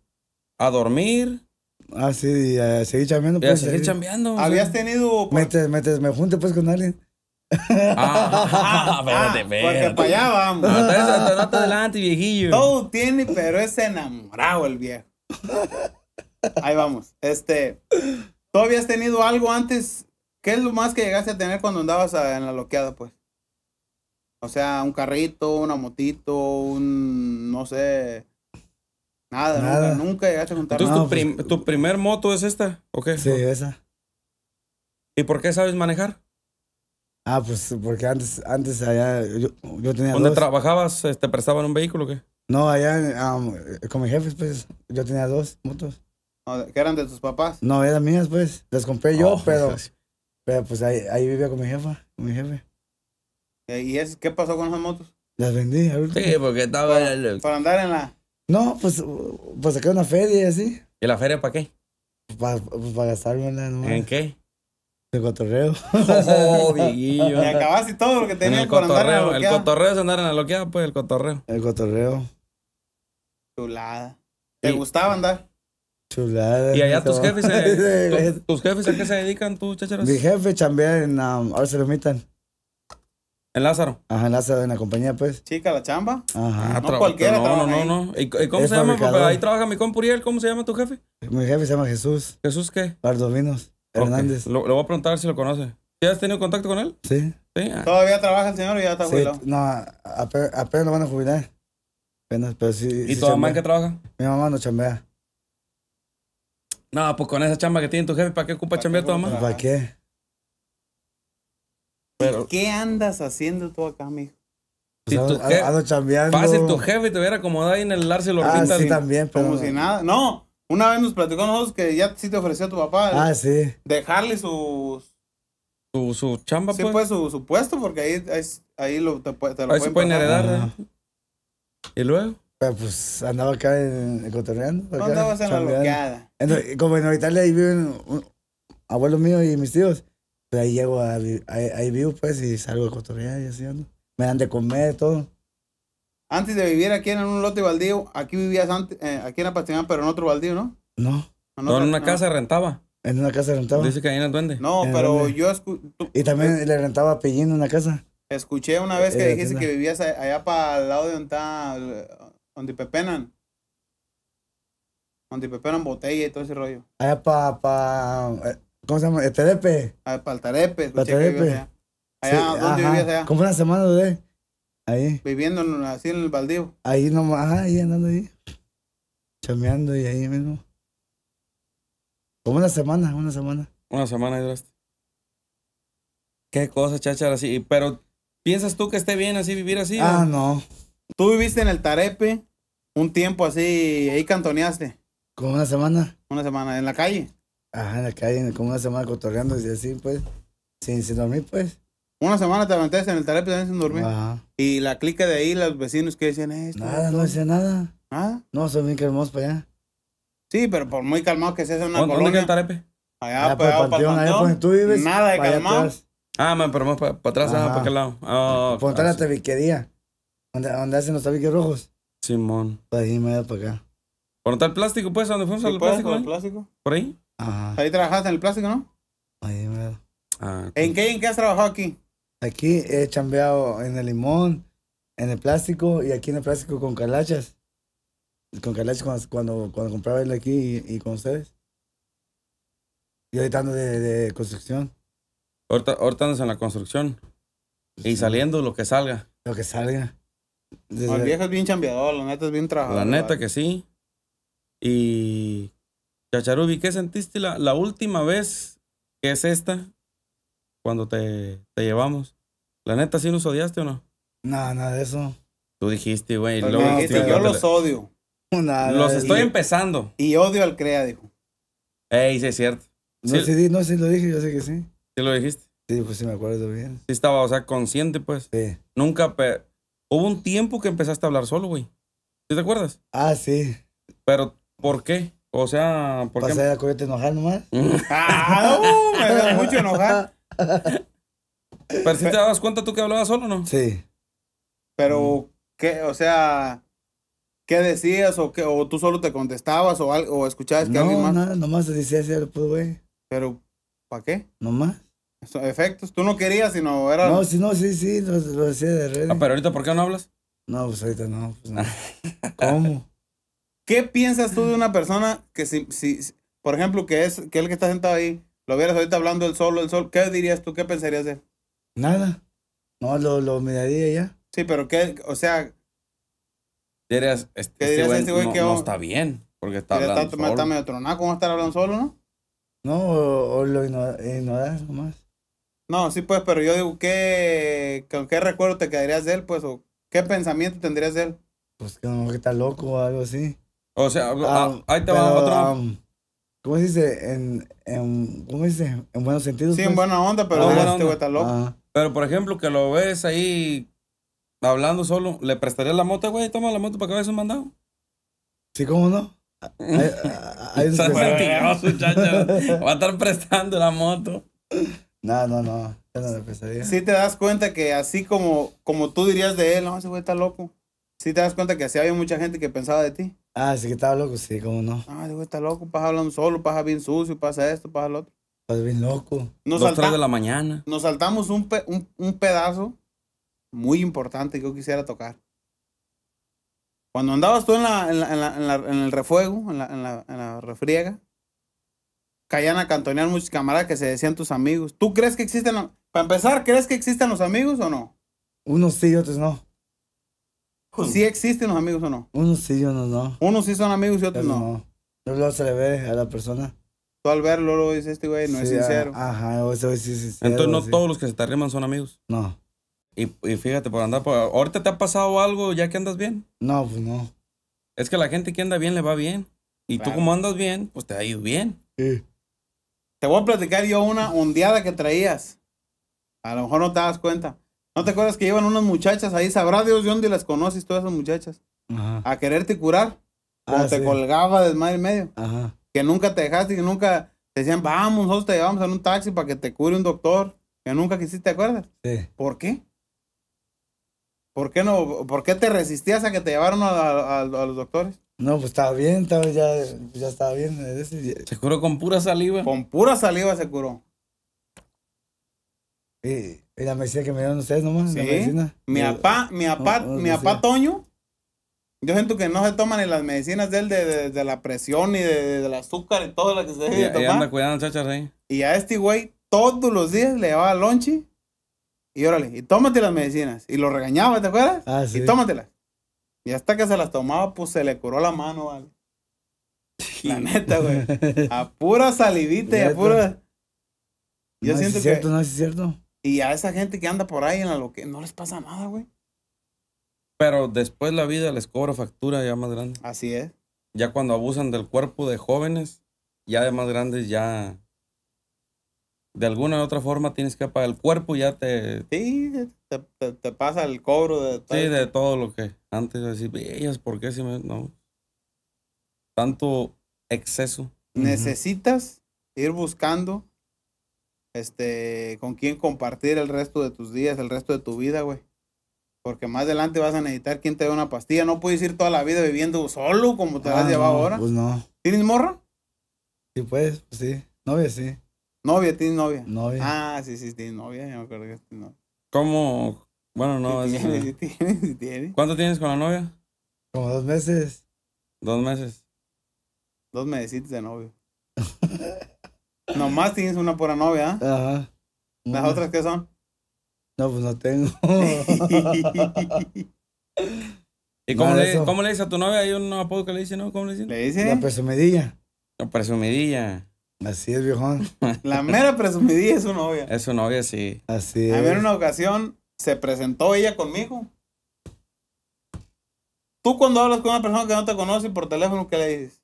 a dormir. Ah, sí, a seguir chambeando. Pues, a seguir chambeando. Habías tenido... Metes, pues? me junte pues con alguien. Ah, espérate, ah, ah, ah, [laughs] espérate. Porque para allá vamos. No, adelante, viejillo. Todo tiene, pero es enamorado el viejo. Ahí vamos. Este... ¿Tú habías tenido algo antes? ¿Qué es lo más que llegaste a tener cuando andabas ah, en la loqueada, pues? O sea, un carrito, una motito, un, no sé, Nada, Nunca, llegaste a juntar. Entonces, tu, primer moto es esta, ¿o qué? Sí, esa. ¿Y por qué sabes manejar? Ah, pues porque antes, antes allá yo, yo tenía. ¿Dónde trabajabas? ¿Te prestaban un vehículo o qué? No, allá con mis jefes, pues yo tenía dos motos. ¿Que eran de tus papás? No, eran mías, pues. Las compré yo, oh, pero, [laughs] pero pues ahí, ahí, vivía con mi jefa, con mi jefe. Eh, ¿Y es, qué pasó con esas motos? Las vendí. Ahorita. Sí, porque estaba... Para, el... para, andar en la... No, pues, pues saqué una feria y así. ¿Y la feria para qué? Pues, para gastarme gastarme gastármela ¿En qué? el cotorreo. Oh, [laughs] acabas Y acabaste todo lo que tenía en el cotorreo, andar El cotorreo es andar en la loqueada, pues, el cotorreo. El cotorreo. Chulada. ¿Te gustaba andar? Chulada. ¿Y allá tus jefes, [laughs] tus jefes a qué se dedican, tú, chacharos? Mi jefe chambea en um, lo Arcelormittal. ¿En Lázaro? Ajá, en Lázaro, en la compañía, pues. Chica, la chamba. Ajá. no ah, cualquiera no, No, no, no. ¿Y, cómo se llama? Porque ahí trabaja mi compuriel. ¿Cómo se llama tu jefe? Mi jefe se llama Jesús. ¿Jesús qué? Bardovinos Hernández. Lo, voy a preguntar si lo conoce. ¿Ya has tenido contacto con él? Sí. ¿Sí? Ah. ¿Todavía trabaja el señor o ya está jubilado? no, apenas, apenas lo van a jubilar. Apenas, pero sí. ¿Y tu mamá en qué trabaja? Mi mamá no chambea. No, pues con esa chamba que tiene tu jefe, ¿para qué ocupa chambear tu mamá? ¿Para qué? Pero, ¿Qué andas haciendo tú acá, mijo? Si pues tu jefe, tu jefe te hubiera acomodado ahí en el Arce Ah, sí, también, pero... Como si nada. No, una vez nos platicó nosotros que ya sí te ofreció a tu papá. Ah, sí. Dejarle Su, su chamba, sí, pues. pues su, puesto, porque ahí, ahí, lo, te, ahí pueden se pueden heredar. ¿eh? ¿Y luego? Pues andaba acá en, cotorreando. No andabas en la como en Italia ahí viven abuelos míos y mis tíos. Pues ahí llego, a, ahí, vivo pues y salgo de cotorrear y así ando. Me dan de comer, todo. Antes de vivir aquí en un lote baldío, aquí vivías antes, eh, aquí en Apatinán, pero en otro baldío, ¿no? No. En, en una ah. casa rentaba. En una casa rentaba. Dice que ahí no duende. No, pero yo Y también le rentaba a Pellín una casa. Escuché una vez que eh, dijiste que vivías allá para el lado de donde está donde pepenan. Donde pepenan botella y todo ese rollo. Allá ah, para, eh, ¿cómo se llama? El Terepe. para el Terepe. ¿Cómo Como una semana de ahí. Viviendo así en el baldío. Ahí nomás, ahí andando ahí. Chameando y ahí mismo. Como una semana, una semana. Una semana duraste. Qué cosa, chachar, así. Pero, ¿piensas tú que esté bien así, vivir así? Ah, no. Tú viviste en el Tarepe, un tiempo así, ahí cantoneaste. ¿Como una semana? Una semana, en la calle. Ajá, en la calle, como una semana cotorreando y así, pues, sin, dormir, pues. Una semana te levantaste en el y también sin dormir. Ajá. Y la clica de ahí, los vecinos que decían esto. Nada, no decía nada. ¿Ah? No, son bien calmoso para allá. Sí, pero por muy calmado que seas en una colonia. ¿Dónde el tarepe? Allá, para pues, el panteón, allá donde tú vives. Nada de calmado. Ah, pero más para atrás, ah, para aquel lado. Oh, Ponte ah, la tabiquería. Donde, donde hacen los tabiques rojos. Simón. Ahí ahí da para acá. ¿Por tal plástico, pues? ¿A dónde fuimos? Sí, al pues, plástico, plástico? ¿Por ahí? Ajá. Ahí trabajaste en el plástico, ¿no? Ahí me Ah, ¿En qué, ¿En qué has trabajado aquí? Aquí he chambeado en el limón, en el plástico y aquí en el plástico con calachas. Con calachas cuando, cuando, compraba él aquí y, con ustedes. Y ahorita ando de, construcción. Ahorita, ahorita andas en la construcción. Y saliendo lo que salga. Lo que salga. Desde... El viejo es bien chambeador, la neta es bien trabajador. La neta que sí. Y. Chacharubi, ¿qué sentiste la, última vez que es esta? Cuando te, te llevamos. La neta, ¿sí nos odiaste o no? Nada, nada de eso. Tú dijiste, güey. yo los odio. Nada, los estoy empezando. Y odio al CREA, dijo. Ey, sí es cierto. No, sé si, lo dije, yo sé que sí. ¿Sí lo dijiste? Sí, pues sí me acuerdo bien. Sí estaba, o sea, consciente, pues. Sí. Nunca, Hubo un tiempo que empezaste a hablar solo, güey. ¿Sí te acuerdas? Ah, sí. Pero, ¿por qué? O sea, ¿por Pasé qué? Pasé a cogerte enojar nomás. [laughs] ah, me da mucho enojar. Pero si te dabas cuenta tú que hablabas solo, ¿no? Sí. Pero, ¿qué? O sea, ¿qué decías? O, qué, ¿O tú solo te contestabas? ¿O, o escuchabas que no, alguien más? No, nomás decía así, pues, güey. Pero, ¿para qué? Nomás. Efectos, tú no querías, sino era. No, sí, no, sí, sí, lo, decía de redes. Ah, pero ahorita, ¿por qué no hablas? No, pues ahorita no. Pues no. [laughs] ¿Cómo? ¿Qué piensas tú de una persona que, si, si, por ejemplo, que es que el que está sentado ahí, lo vieras ahorita hablando del solo el sol, ¿qué dirías tú? ¿Qué pensarías de él? Nada. No, lo, lo miraría ya. Sí, pero ¿qué? O sea. Dirías, este, este, este, güey, no, que no está bien, porque está hablando solo. Está medio tronado, ¿cómo estar hablando solo, no? No, o, o lo ignorar, nomás. No, sí, pues, pero yo digo, ¿qué, ¿con qué recuerdo te quedarías de él, pues? ¿O qué pensamiento tendrías de él? Pues que no, está loco o algo así. O sea, ah, ah, ahí te va otro. ¿Cómo se dice? En, en, ¿Cómo se En buenos sentidos. Sí, en pues. buena onda, pero ah, este está loco. Pero, por ejemplo, que lo ves ahí hablando solo, ¿le prestarías la moto, güey? Toma la moto para que veas un mandado. Sí, ¿cómo no? Ahí [laughs] está. [laughs] Va a estar prestando la moto. No, no, no. si te das cuenta que así como, como tú dirías de él, no, ese güey está loco. si te das cuenta que así había mucha gente que pensaba de ti. Ah, sí que estaba loco, sí, cómo no. Ah, ese güey está loco, pasa hablando solo, pasa bien sucio, pasa esto, pasa lo otro. Pasa bien loco. Nos Dos, de la mañana. Nos saltamos un, un, pedazo muy importante que yo quisiera tocar. Cuando andabas tú en, la, en, la, en, la, en el refuego, en la, refriega, caían a cantonear muchos camaradas que se decían tus amigos. ¿Tú crees que existen, para empezar, crees que existen los amigos o no? Unos sí, y otros no. Pues ¿Sí existen los amigos o no? Unos sí, y otros no. Unos sí son amigos y otros no. No se le ve a la persona. Tú al verlo lo dices, este güey no es ah, sincero. Ajá, ese güey sí es sincero. Entonces no todos los que se te arriman son amigos. No. Y, fíjate, por andar por... ¿Ahorita te ha pasado algo ya que andas bien? No, pues no. Es que la gente que anda bien le va bien. Y tú como andas bien, pues te ha ido bien. Sí. Te voy a platicar yo una ondeada que traías. A lo mejor no te das cuenta. ¿No te acuerdas que llevan unas muchachas ahí? Sabrá Dios de dónde las conoces todas esas muchachas. A quererte curar. Ah, Cuando te colgaba de madre y medio. Ajá. Que nunca te dejaste, que nunca te decían, vamos, nosotros te llevamos en un taxi para que te cure un doctor. Que nunca quisiste, ¿te acuerdas? Sí. ¿Por qué? ¿Por qué no? ¿Por qué te resistías a que te llevaron a los doctores? No, pues estaba bien, estaba, ya, ya estaba bien. Se curó con pura saliva. Con pura saliva se curó. Y, y la medicina que me dieron ustedes nomás, sí. Mi papá, mi papá, mi papá Toño, yo siento que no se toman ni las medicinas de él de, de, la presión y de, del azúcar y todo lo que se debe y, Y a este güey todos los días le llevaba lonchi? y órale, y tómate las medicinas. Y lo regañaba, ¿te acuerdas? Ah, sí. Y tómatelas. Y hasta que se las tomaba, pues se le curó la mano, ¿vale? La neta, güey. [laughs] A pura salivita y a pura. Yo no es cierto, No es cierto. Y a esa gente que anda por ahí en la lo que no les pasa nada, güey. Pero después la vida les cobra factura ya más grande. Así es. Ya cuando abusan del cuerpo de jóvenes, ya de más grandes ya de alguna u otra forma tienes que pagar el cuerpo ya te sí te, te, pasa el cobro de sí de todo lo que antes decir, bellas, ¿por qué si No. Tanto exceso. Necesitas ir buscando este, con quién compartir el resto de tus días, el resto de tu vida, güey. Porque más adelante vas a necesitar quien te dé una pastilla. No puedes ir toda la vida viviendo solo como te la has ah, llevado ahora. Pues no. ¿Tienes morra? Sí, pues, pues sí. Novia, sí. Novia, tienes novia. Novia. Ah, sí, sí, tienes novia. me acuerdo que tienes novia. ¿Cómo, bueno, no. es, ¿Cuánto tienes con la novia? Como dos meses. Dos meses. Dos medecitos de novio. [laughs] Nomás tienes una pura novia. ¿ah? Ajá. ¿Las otras qué son? No, pues no tengo. [laughs] ¿Y cómo le, cómo le dices a tu novia? Hay un apodo que le dice, ¿no? ¿Cómo le dicen? Le dice. La presumidilla. La presumidilla. Así es, viejón. La mera presumidilla es su novia. Es su novia, sí. Así es. A ver, una ocasión se presentó ella conmigo. Tú cuando hablas con una persona que no te conoce por teléfono, ¿qué le dices?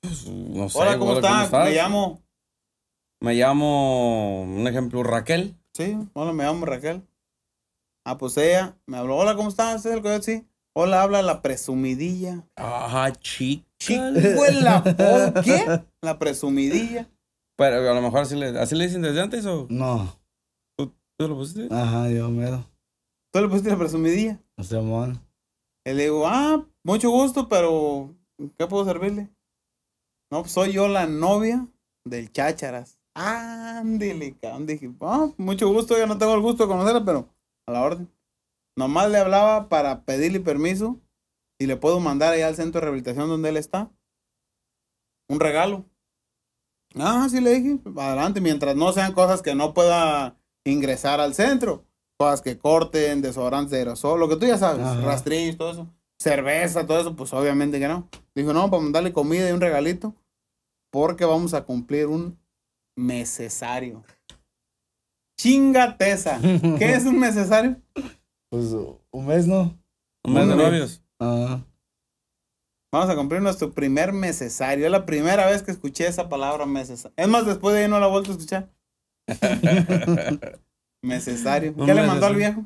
Pues, no sé. Hola, ¿cómo, estás? Me llamo. Me llamo, un ejemplo, Raquel. Sí, hola, me llamo Raquel. Ah, pues ella me habló. Hola, ¿cómo estás? el sí. Hola, habla la presumidilla. Ajá, chica. [laughs] ¿Qué? La presumidilla. Pero a lo mejor así le, así le dicen desde antes o. No. ¿Tú lo pusiste? Ajá, yo mío. ¿Tú le pusiste la presumidilla? O sea, mon. le digo, ah, mucho gusto, pero ¿qué puedo servirle? No, pues, soy yo la novia del Chácharas. Ándele, cabrón. Dije, ah, mucho gusto, Ya no tengo el gusto de conocerla, pero a la orden. Nomás le hablaba para pedirle permiso y le puedo mandar allá al centro de rehabilitación donde él está un regalo. Ah, sí le dije, adelante, mientras no sean cosas que no pueda ingresar al centro. Cosas que corten, desodorantes de aerosol, lo que tú ya sabes, rastrillos, todo eso. Cerveza, todo eso, pues obviamente que no. Dijo, no, para mandarle comida y un regalito, porque vamos a cumplir un necesario. Chingateza. [laughs] ¿Qué es un necesario? Pues un mes, ¿no? Un mes de novios. Vamos a cumplir nuestro primer necesario. Es la primera vez que escuché esa palabra meses, Es más, después de ahí no la he vuelto a escuchar. [laughs] Necesario. ¿Qué le mandó al viejo?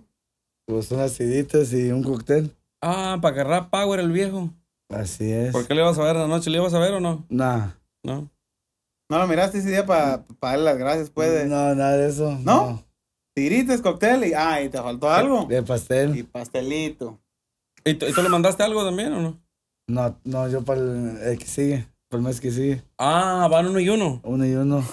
Pues unas tiritas y un cóctel. Ah, para agarrar power el viejo. Así es. ¿Por qué le ibas a ver la noche? ¿Le ibas a ver o no? Nah. No. ¿No lo miraste ese día para darle las gracias, pues? No, nada de eso. ¿No? no. cóctel y... Ah, ¿y te faltó algo? De pastel. Y pastelito. ¿Y, tú, le mandaste algo también o no? No, no, yo para el que sigue. Para el mes que sigue. Ah, van uno y uno. Uno y uno.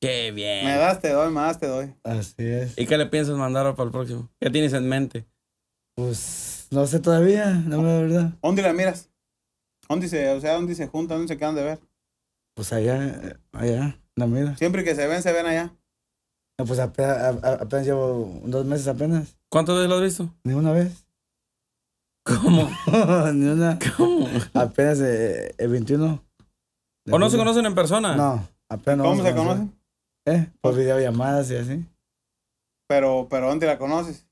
Qué bien. Me das, te doy, me das, te doy. Así es. ¿Y qué le piensas mandar para el próximo? ¿Qué tienes en mente? Pues no sé todavía, no me da verdad. ¿Dónde la miras? ¿Dónde se, o sea, dónde se juntan, dónde se quedan de ver? Pues allá, allá, la mira. Siempre que se ven, se ven allá. No, pues apenas, llevo dos meses apenas. ¿Cuántas veces lo has visto? Ni una vez. ¿Cómo? [laughs] Ni una. ¿Cómo? Apenas eh, el 21. ¿O no se conocen en persona? No, apenas. ¿Cómo se conocen? ¿Eh? Por videollamadas y así. Pero, pero ¿dónde la conoces?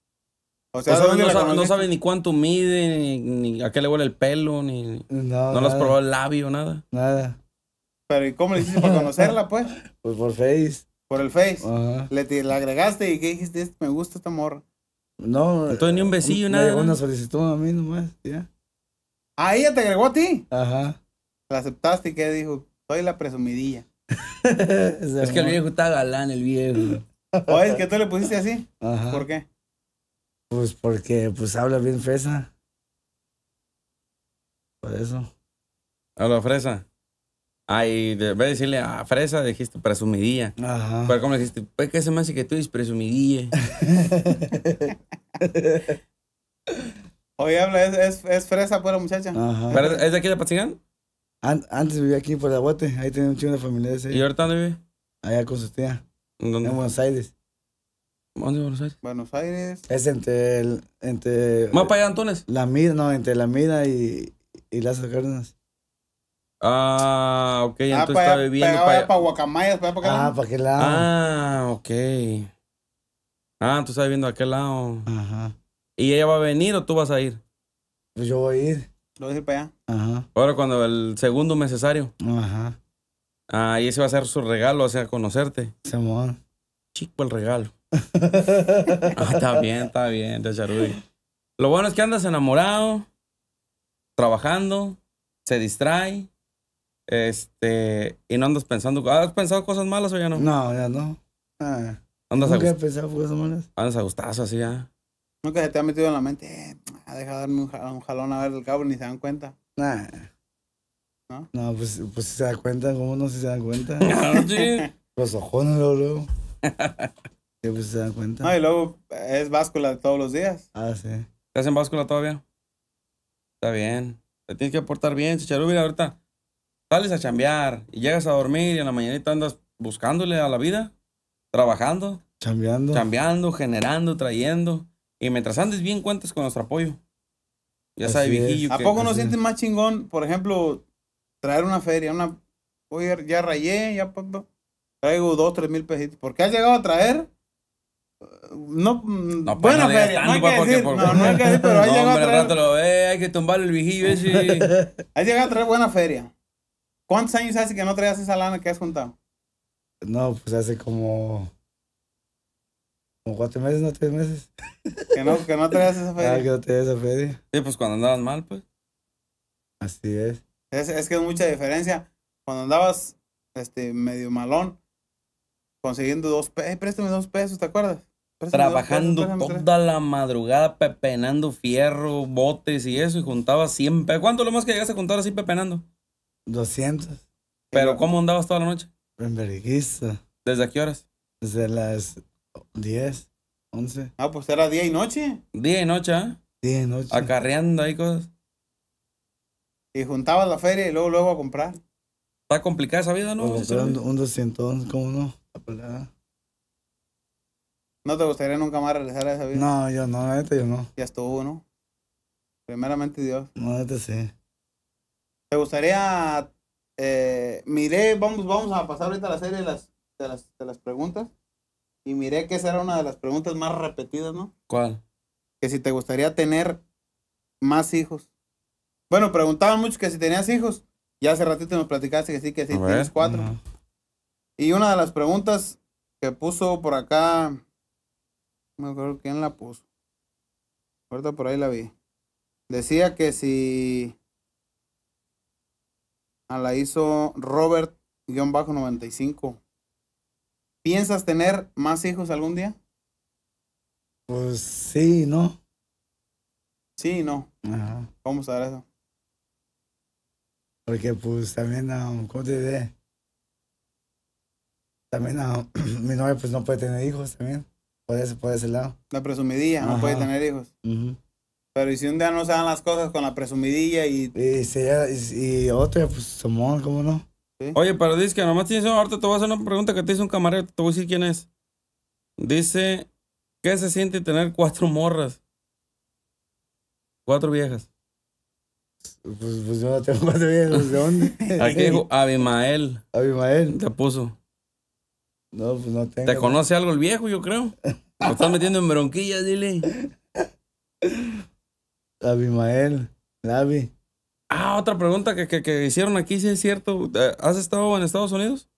O sea, no, la sabe, ni cuánto mide, ni, a qué le huele el pelo, ni. No, no lo has probado el labio, nada. Nada. Pero ¿y cómo le hiciste para conocerla, [laughs] pues? Pues por Face. Por el Face. Ajá. Le, la agregaste y ¿qué dijiste? Este me gusta esta morra. No. Entonces ni un besillo, nada. Una solicitud a mí nomás, ya. Ah, ella te agregó a ti. Ajá. La aceptaste y ¿qué dijo? Soy la presumidilla. [laughs] es que el viejo está galán, el viejo. ¿O es que tú le pusiste así? ¿Por qué? Pues porque pues habla bien fresa. Por eso. Habla fresa. Ay, voy a decirle a ah, fresa, dijiste presumidilla. Ajá. Pero como le dijiste, pues, que se me hace que tú dices presumidilla. [laughs] Oye, habla, ¿es, fresa, pues muchacha. ¿Es de aquí de Patzingán? antes vivía aquí por la bote, ahí tenía un chingo de familiares. ¿Y ahorita dónde vive? Allá con su tía. ¿Dónde? En Buenos Aires. ¿Dónde Buenos Aires? Buenos Aires. Es entre. entre ¿Más para allá, Antones? La Mira, no, entre La Mira y, y Las Cárdenas. Ah, ok, ah, entonces para, viviendo para, para, para Guacamayas, para, Ah, para aquel lado. Ah, ok. Ah, tú estás viviendo a aquel lado. Ajá. ¿Y ella va a venir o tú vas a ir? Pues yo voy a ir. Lo voy a para allá. Ajá. Ahora cuando el segundo necesario. Ajá. Ah, y ese va a ser su regalo, o sea, conocerte. Simón. Chico el regalo. [laughs] ah, está bien, está bien, Lo bueno es que andas enamorado, trabajando, se distrae. Este, y no andas pensando. ¿Has pensado cosas malas o ya no? No, ya no. Ah, andas cosas malas? Andas a gustazo así ya. Nunca se te ha metido en la mente, eh, ah, deja darme un, jalón a ver el cabo, ni se dan cuenta. ¿No? No, pues, si pues se dan cuenta, ¿cómo no si se dan cuenta? [laughs] Los ojones, luego, luego. pues se dan cuenta. No, y luego eh, es báscula todos los días. Ah, sí. ¿Te hacen báscula todavía? Está bien. Te tienes que portar bien, Chicharú. ahorita sales a chambear y llegas a dormir y en la mañanita andas buscándole a la vida, trabajando. Chambeando. Chambeando, generando, trayendo. Y mientras andes bien, cuentes con nuestro apoyo. Ya sabe sabes, viejillo. ¿A poco no sientes más chingón, por ejemplo, traer una feria? Una, oye, ya rayé, ya traigo dos, tres mil pesitos. ¿Por qué has llegado a traer? Uh, no, bueno, mm, pues, buena no feria, no hay que pues, decir, no, hay que decir, pero has [laughs] llegado a traer... Rato lo ve, hay que tumbarle el viejillo ese. [laughs] has llegado a traer buena feria. ¿Cuántos años hace que no traías esa lana que has juntado? No, pues hace como como cuatro meses, no tres meses. Que no, que no esa feria. Ah, que no traías esa feria. Sí, pues cuando andabas mal, pues. Así es. Es, que es mucha diferencia. Cuando andabas este, medio malón, consiguiendo dos pesos. Eh, préstame dos pesos, ¿te acuerdas? Trabajando toda la madrugada, pepenando fierro, botes y eso, y juntaba siempre. ¿Cuánto lo más que llegaste a juntar así pepenando? 200. ¿Pero cómo andabas toda la noche? En ¿Desde qué horas? Desde las 10, 11. Ah, pues era día y noche. Día y noche, ¿ah? y noche. Acarreando ahí cosas. Y juntabas la feria y luego, luego a comprar. Está complicada esa vida, ¿no? Pues, un, un 200, ¿cómo no? ¿No te gustaría nunca más regresar a esa vida? No, yo no, la neta yo no. Ya estuvo, ¿no? Primeramente Dios. No, neta sí. ¿Te gustaría... Eh, miré, vamos, vamos a pasar ahorita a la serie de las, de las, de las preguntas. Y miré que esa era una de las preguntas más repetidas, ¿no? ¿Cuál? Que si te gustaría tener más hijos. Bueno, preguntaban mucho que si tenías hijos. Ya hace ratito nos platicaste que sí, que sí, tienes cuatro. Y una de las preguntas que puso por acá, no me acuerdo quién la puso. Ahorita por ahí la vi. Decía que si a la hizo Robert-95. ¿Piensas tener más hijos algún día? Pues sí, ¿no? Sí, no. Ajá. Vamos a eso. Porque pues también, um, ¿cómo te diré? También no um, [clears throat] mi novia pues no puede tener hijos también. Por ese lado. La presumidilla, no puede tener hijos. Pero si un día no se dan las cosas con la presumidilla y... Y, otra, y, pues, ¿cómo no? Oye, pero dice que nomás tienes. Ahorita te voy a hacer una pregunta que te hizo un camarero. Te voy a decir quién es. Dice: ¿Qué se siente tener cuatro morras? Cuatro viejas. Pues, pues yo no tengo cuatro viejas. ¿De dónde? [laughs] Aquí dijo Abimael. Abimael. Te puso. No, pues no tengo. Te conoce algo el viejo, yo creo. Lo estás metiendo en bronquillas, dile. Abimael. Navi. Ah, otra pregunta que, que, que hicieron aquí, si sí es cierto. Eh, ¿Has estado en Estados Unidos?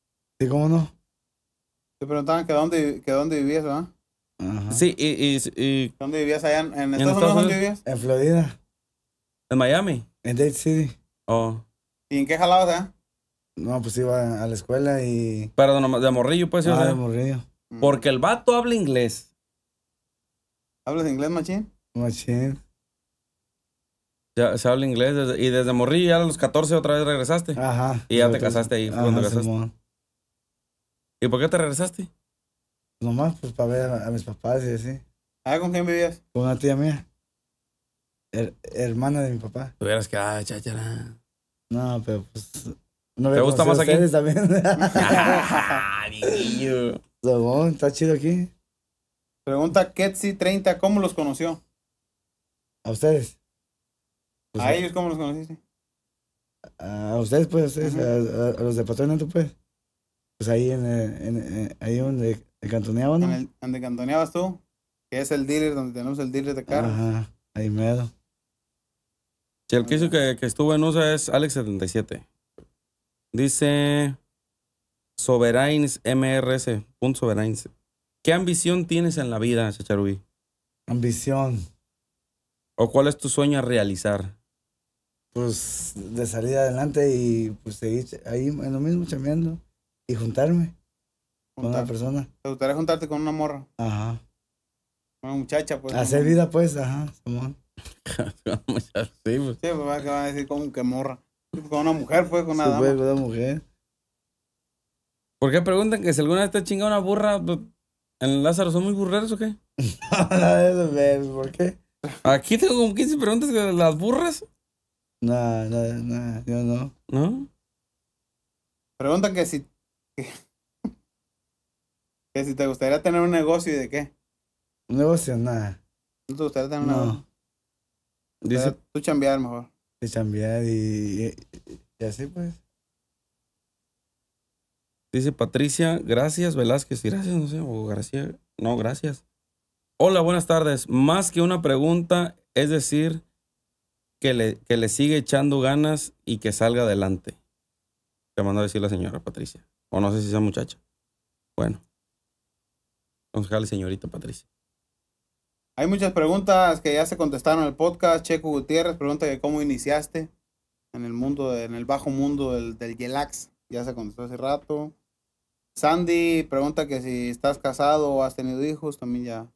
Sí, cómo no. Te preguntaban que dónde, dónde vivías, ¿verdad? Ajá. Sí, y, y, y, ¿Dónde vivías allá? ¿En, en, Estados, Unidos, dónde En Florida. ¿En Miami? En Dade City. Oh. ¿Y en qué jalabas eh? No, pues iba a la escuela y... Perdón, de morrillo, pues. Ah, de morrillo. Mm. Porque el vato habla inglés. ¿Hablas inglés, machín? Machín. Ya, se habla inglés y desde morrí ya a los 14 otra vez regresaste. Ajá. Y ya te casaste ahí, ajá, cuando casaste. ¿Y por qué te regresaste? Pues nomás, pues para ver a, mis papás y así. Ah, ¿con quién vivías? Con una tía mía. hermana de mi papá. tuvieras que ah chachara. No, pero pues. No ¿Te gusta más aquí? también. [laughs] ah, Simón, está chido aquí. Pregunta Ketsi30, ¿cómo los conoció? ¿A ustedes? Pues ¿A ellos cómo los conociste? A ustedes, pues, a, los de Patronato, pues. Pues ahí, en, eh, en, eh, ahí donde cantoneaban. ¿no? donde cantoneabas tú, que es el dealer, donde tenemos el dealer de carro. Ajá, ahí mero. Si el que hizo que, estuvo en USA es Alex77. Dice Soberains MRS, punto Soberains. ¿Qué ambición tienes en la vida, Chacharubí? Ambición. ¿O cuál es tu sueño a realizar? pues de salir adelante y pues seguir ahí en lo mismo chameando y juntarme con una persona. ¿Te gustaría juntarte con una morra? Ajá. Una muchacha, pues. Hacer vida, pues, ajá, [laughs] sí, pues. Sí, pues va a decir como que morra. Pues, con una mujer, pues, con una sí, Pues, una mujer. ¿Por qué preguntan que si alguna vez te chinga una burra pues, en Lázaro? ¿Son muy burreros o qué? [laughs] no, ver, ¿por qué? Aquí tengo como 15 preguntas de las burras. Nada, nada, nada, yo no. ¿No? Pregunta que si. [laughs] Que, si te gustaría tener un negocio y de qué. Un negocio, nada. ¿No te gustaría tener un Dice, tú chambear mejor. De chambear y, y, así pues. Dice Patricia, gracias Velázquez, gracias, no sé, o García, no, gracias. Hola, buenas tardes. Más que una pregunta, es decir, que le, que le sigue echando ganas y que salga adelante. Te mandó a decir la señora Patricia. O no sé si esa muchacha. Bueno. Concejal señorita Patricia. Hay muchas preguntas que ya se contestaron en el podcast. Checo Gutiérrez pregunta que cómo iniciaste en el mundo, en el bajo mundo del, GELAX? Ya se contestó hace rato. Sandy pregunta que si estás casado o has tenido hijos, también ya.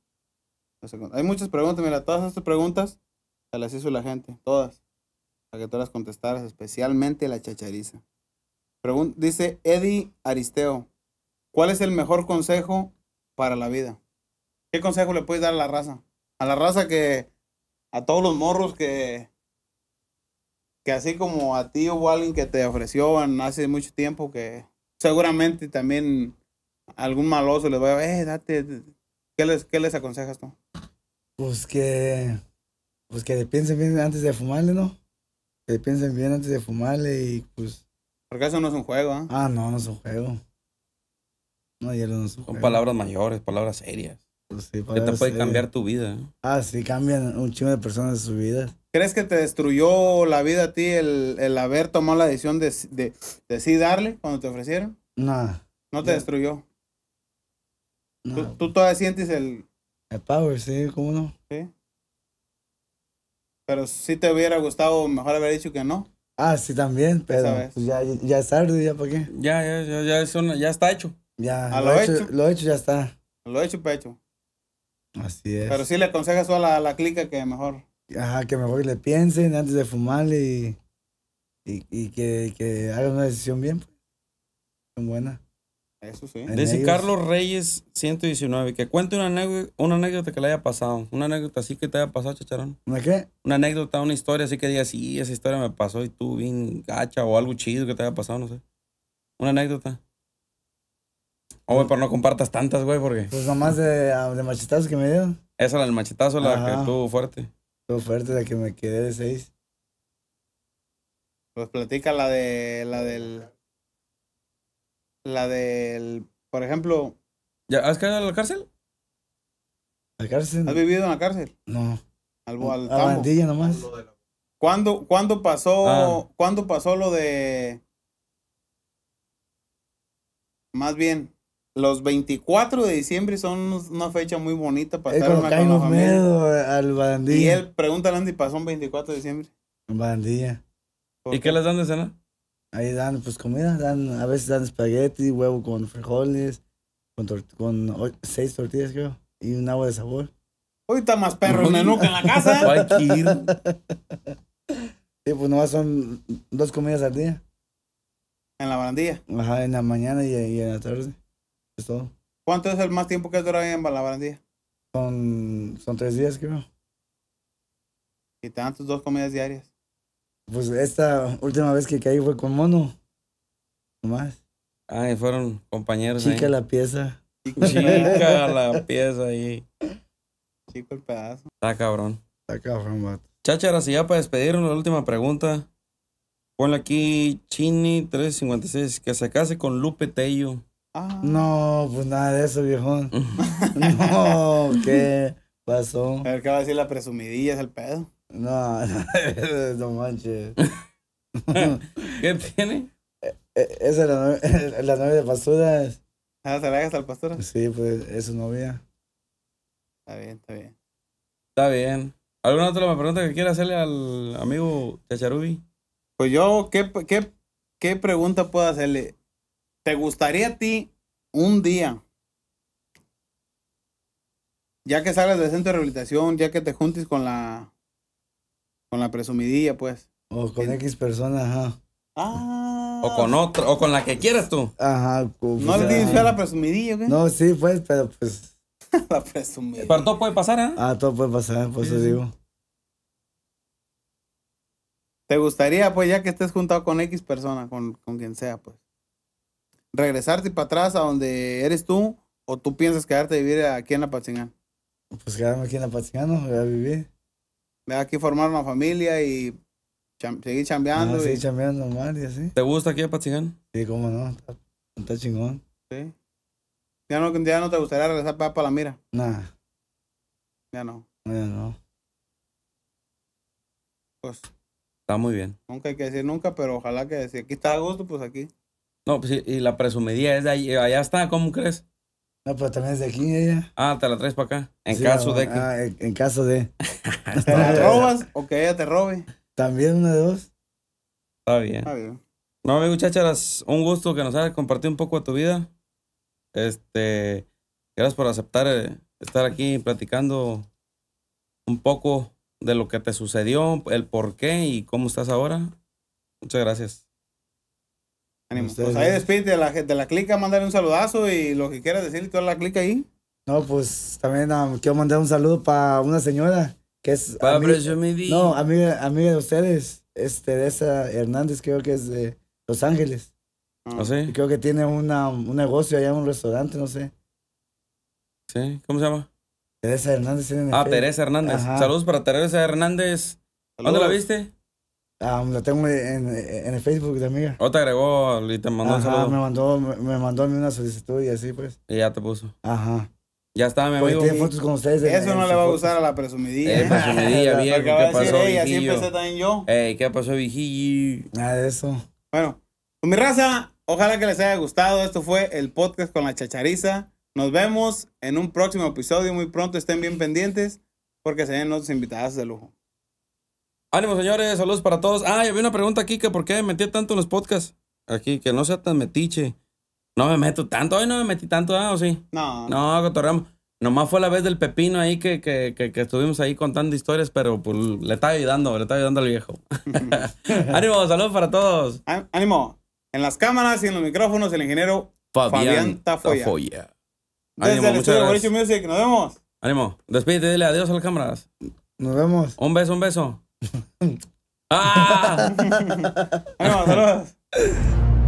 Hay muchas preguntas, mira, todas estas preguntas se las hizo la gente, todas. Para que todas las contestaras, especialmente la chachariza. dice Eddie Aristeo, ¿cuál es el mejor consejo para la vida? ¿Qué consejo le puedes dar a la raza? A la raza que, a todos los morros que, que así como a ti hubo alguien que te ofreció hace mucho tiempo que seguramente también algún maloso les va a, eh, date, les, qué les aconsejas tú? Pues que pues que le piensen bien antes de fumarle, ¿no? Que le piensen bien antes de fumarle y pues. Porque eso no es un juego, ¿eh? Ah, no, no es un juego. No, ya no es un Son palabras mayores, palabras serias. Pues sí, palabras que te puede cambiar tu vida. ¿eh? Ah, sí, cambian un chingo de personas su vida. ¿Crees que te destruyó la vida a ti el, haber tomado la decisión de, de, de, sí darle cuando te ofrecieron? Nada. ¿No te destruyó? ¿Tú, ¿Tú, todavía sientes el... El power, sí, ¿cómo no? Sí. Pero si te hubiera gustado, mejor haber dicho que no. Ah, sí, también, pero pues ya, ya es tarde, ¿ya para qué? Ya, ya, ya, está hecho. Ya, lo, he hecho, ya está. Lo hecho, pecho. Así es. Pero sí le aconsejas a la, la clica que mejor. Ajá, que mejor le piensen antes de fumar y, que, que hagan una decisión bien. Pues. Buena. Eso sí. Dice Carlos Reyes 119, que cuente una anécdota, que le haya pasado. Una anécdota así que te haya pasado, chacharón. ¿Una qué? Una anécdota, una historia así que digas, sí, esa historia me pasó y tú bien gacha o algo chido que te haya pasado, no sé. Una anécdota. Oye, oh, güey, pues no compartas tantas, güey, porque. Pues nomás de, ah, de machetazos que me dio. Esa, la del machetazo, la que estuvo fuerte. Estuvo fuerte, la que me quedé de seis. Pues platica la de la del la del, por ejemplo... ¿Ya has caído a la cárcel? ¿La ¿Has vivido en la cárcel? No. Al, bandilla nomás. ¿Cuándo, pasó, ah. ¿Cuándo pasó lo de... Más bien, los 24 de diciembre son una fecha muy bonita para estar con la familia. Y él pregunta al Andy, ¿pasó un 24 de diciembre? Bandilla. ¿Y qué les dan de cena? Ahí dan, pues, comida. Dan, a veces dan espagueti, huevo con frijoles, con, con seis tortillas, creo, y un agua de sabor. ¡Hoy está más perro en nuca en la casa. [laughs] sí, pues nomás son dos comidas al día. ¿En la barandilla? Ajá, en la mañana y, en la tarde. Es todo. ¿Cuánto es el más tiempo que has durado en la barandilla? Son, son tres días, creo. Y te dan tus dos comidas diarias. Pues esta última vez que caí fue con mono. Nomás. y fueron compañeros. Chica la pieza. Chica [laughs] la pieza ahí. Chico el pedazo. Está cabrón. Está cabrón, vato. Chachara, si ya para despedirnos, la última pregunta. Ponle aquí Chini 356, que se case con Lupe Tello. Ah. No, pues nada de eso, viejón. [laughs] no, ¿qué pasó? A ver qué va a decir la presumidilla, es el pedo. No, [laughs] no, manches. [laughs] ¿Qué tiene? E, e, esa es [laughs] la, novia de Pasturas. Ah, ¿se la hagas al pastor? Sí, pues es su novia. Está bien, está bien. Está bien. ¿Alguna otra pregunta que quiera hacerle al amigo Chacharubi? Pues yo, ¿qué, qué, qué pregunta puedo hacerle? ¿Te gustaría a ti un día, ya que salgas del centro de rehabilitación, ya que te juntes con la con la presumidilla, pues. O con X persona, ajá. Ah. O con otro, o con la que quieras tú. Ajá. ¿No le tienes a la eh. presumidilla, qué? No, sí, pues, pero pues. [laughs] la presumidilla. Pero todo puede pasar, ¿eh? Ah, todo puede pasar, por eso digo. ¿Te gustaría, pues, ya que estés juntado con X persona, con, con quien sea, pues? ¿Regresarte para atrás a donde eres tú? ¿O tú piensas quedarte a vivir aquí en La Pachingán? Pues quedarme aquí en La Pachingán, ¿no? Voy a vivir aquí formar una familia y seguir chambeando. Ah, sí, chambeando normal y así. ¿Te gusta aquí Pachigan? Sí, cómo no, está, chingón. Sí. Ya no, ya no te gustaría regresar para, la mira. Nah. Ya no. Ya no. Pues. Está muy bien. Nunca hay que decir nunca, pero ojalá que si aquí está a gusto, pues aquí. No, pues sí. y la presumidía es de ahí, allá está, ¿cómo crees? No, pero también es de aquí ella. Ah, te la traes para acá. Ah, en caso de en, caso de. ¿Te la [laughs] robas o que ella te robe? También una de dos. Está bien. Está bien. No, mi muchachas, un gusto que nos hayas compartido un poco de tu vida. Este, gracias por aceptar eh, estar aquí platicando un poco de lo que te sucedió, el por qué y cómo estás ahora. Muchas gracias. Pues ahí despídete de la, de la clica, mandar un saludazo y lo que quieras decirle toda la clica ahí. No, pues también ah, quiero mandar un saludo para una señora que es. Pablo, yo me vi. No, amiga, amiga de ustedes. Es Teresa Hernández, creo que es de Los Ángeles. no ah. ¿Ah, sé, creo que tiene un negocio allá, un restaurante, no sé. Sí, ¿cómo se llama? Teresa Hernández. ah, Teresa Hernández. Saludos para Teresa Hernández. ¿Dónde la viste? Um, ah, la tengo en, en, el Facebook de amiga. ¿O oh, te agregó y te mandó un saludo? me mandó, me, mandó a mí una solicitud y así pues. Y ya te puso. Ajá. Ya está, me amigo. Tiene fotos con ustedes. Eso no le va a gustar a la presumidilla. Eh, presumidilla, [laughs] viejo. ¿Qué pasó, decir, así empecé también yo. ¿qué pasó, Vigillo? Nada de eso. Bueno, con pues, mi raza, ojalá que les haya gustado. Esto fue el podcast con la chachariza. Nos vemos en un próximo episodio muy pronto. Estén bien pendientes porque se nuestros invitadas invitados de lujo. Ánimo, señores, saludos para todos. Ah, había una pregunta aquí que por qué metí tanto en los podcasts. Aquí, que no sea tan metiche. No me meto tanto, hoy no me metí tanto, ¿no ah, o sí? No. No, cotorreamos. Nomás fue la vez del pepino ahí que, estuvimos ahí contando historias, pero pues, le está ayudando, le estaba ayudando al viejo. [laughs] Ánimo, saludos para todos. Ánimo. En las cámaras y en los micrófonos, el ingeniero Fabián, Tafoya. Desde el estudio Music, nos vemos. Ánimo. Despídete, dile adiós a las cámaras. Nos vemos. Un beso, un beso. ¡Ah! ¡No, no, no!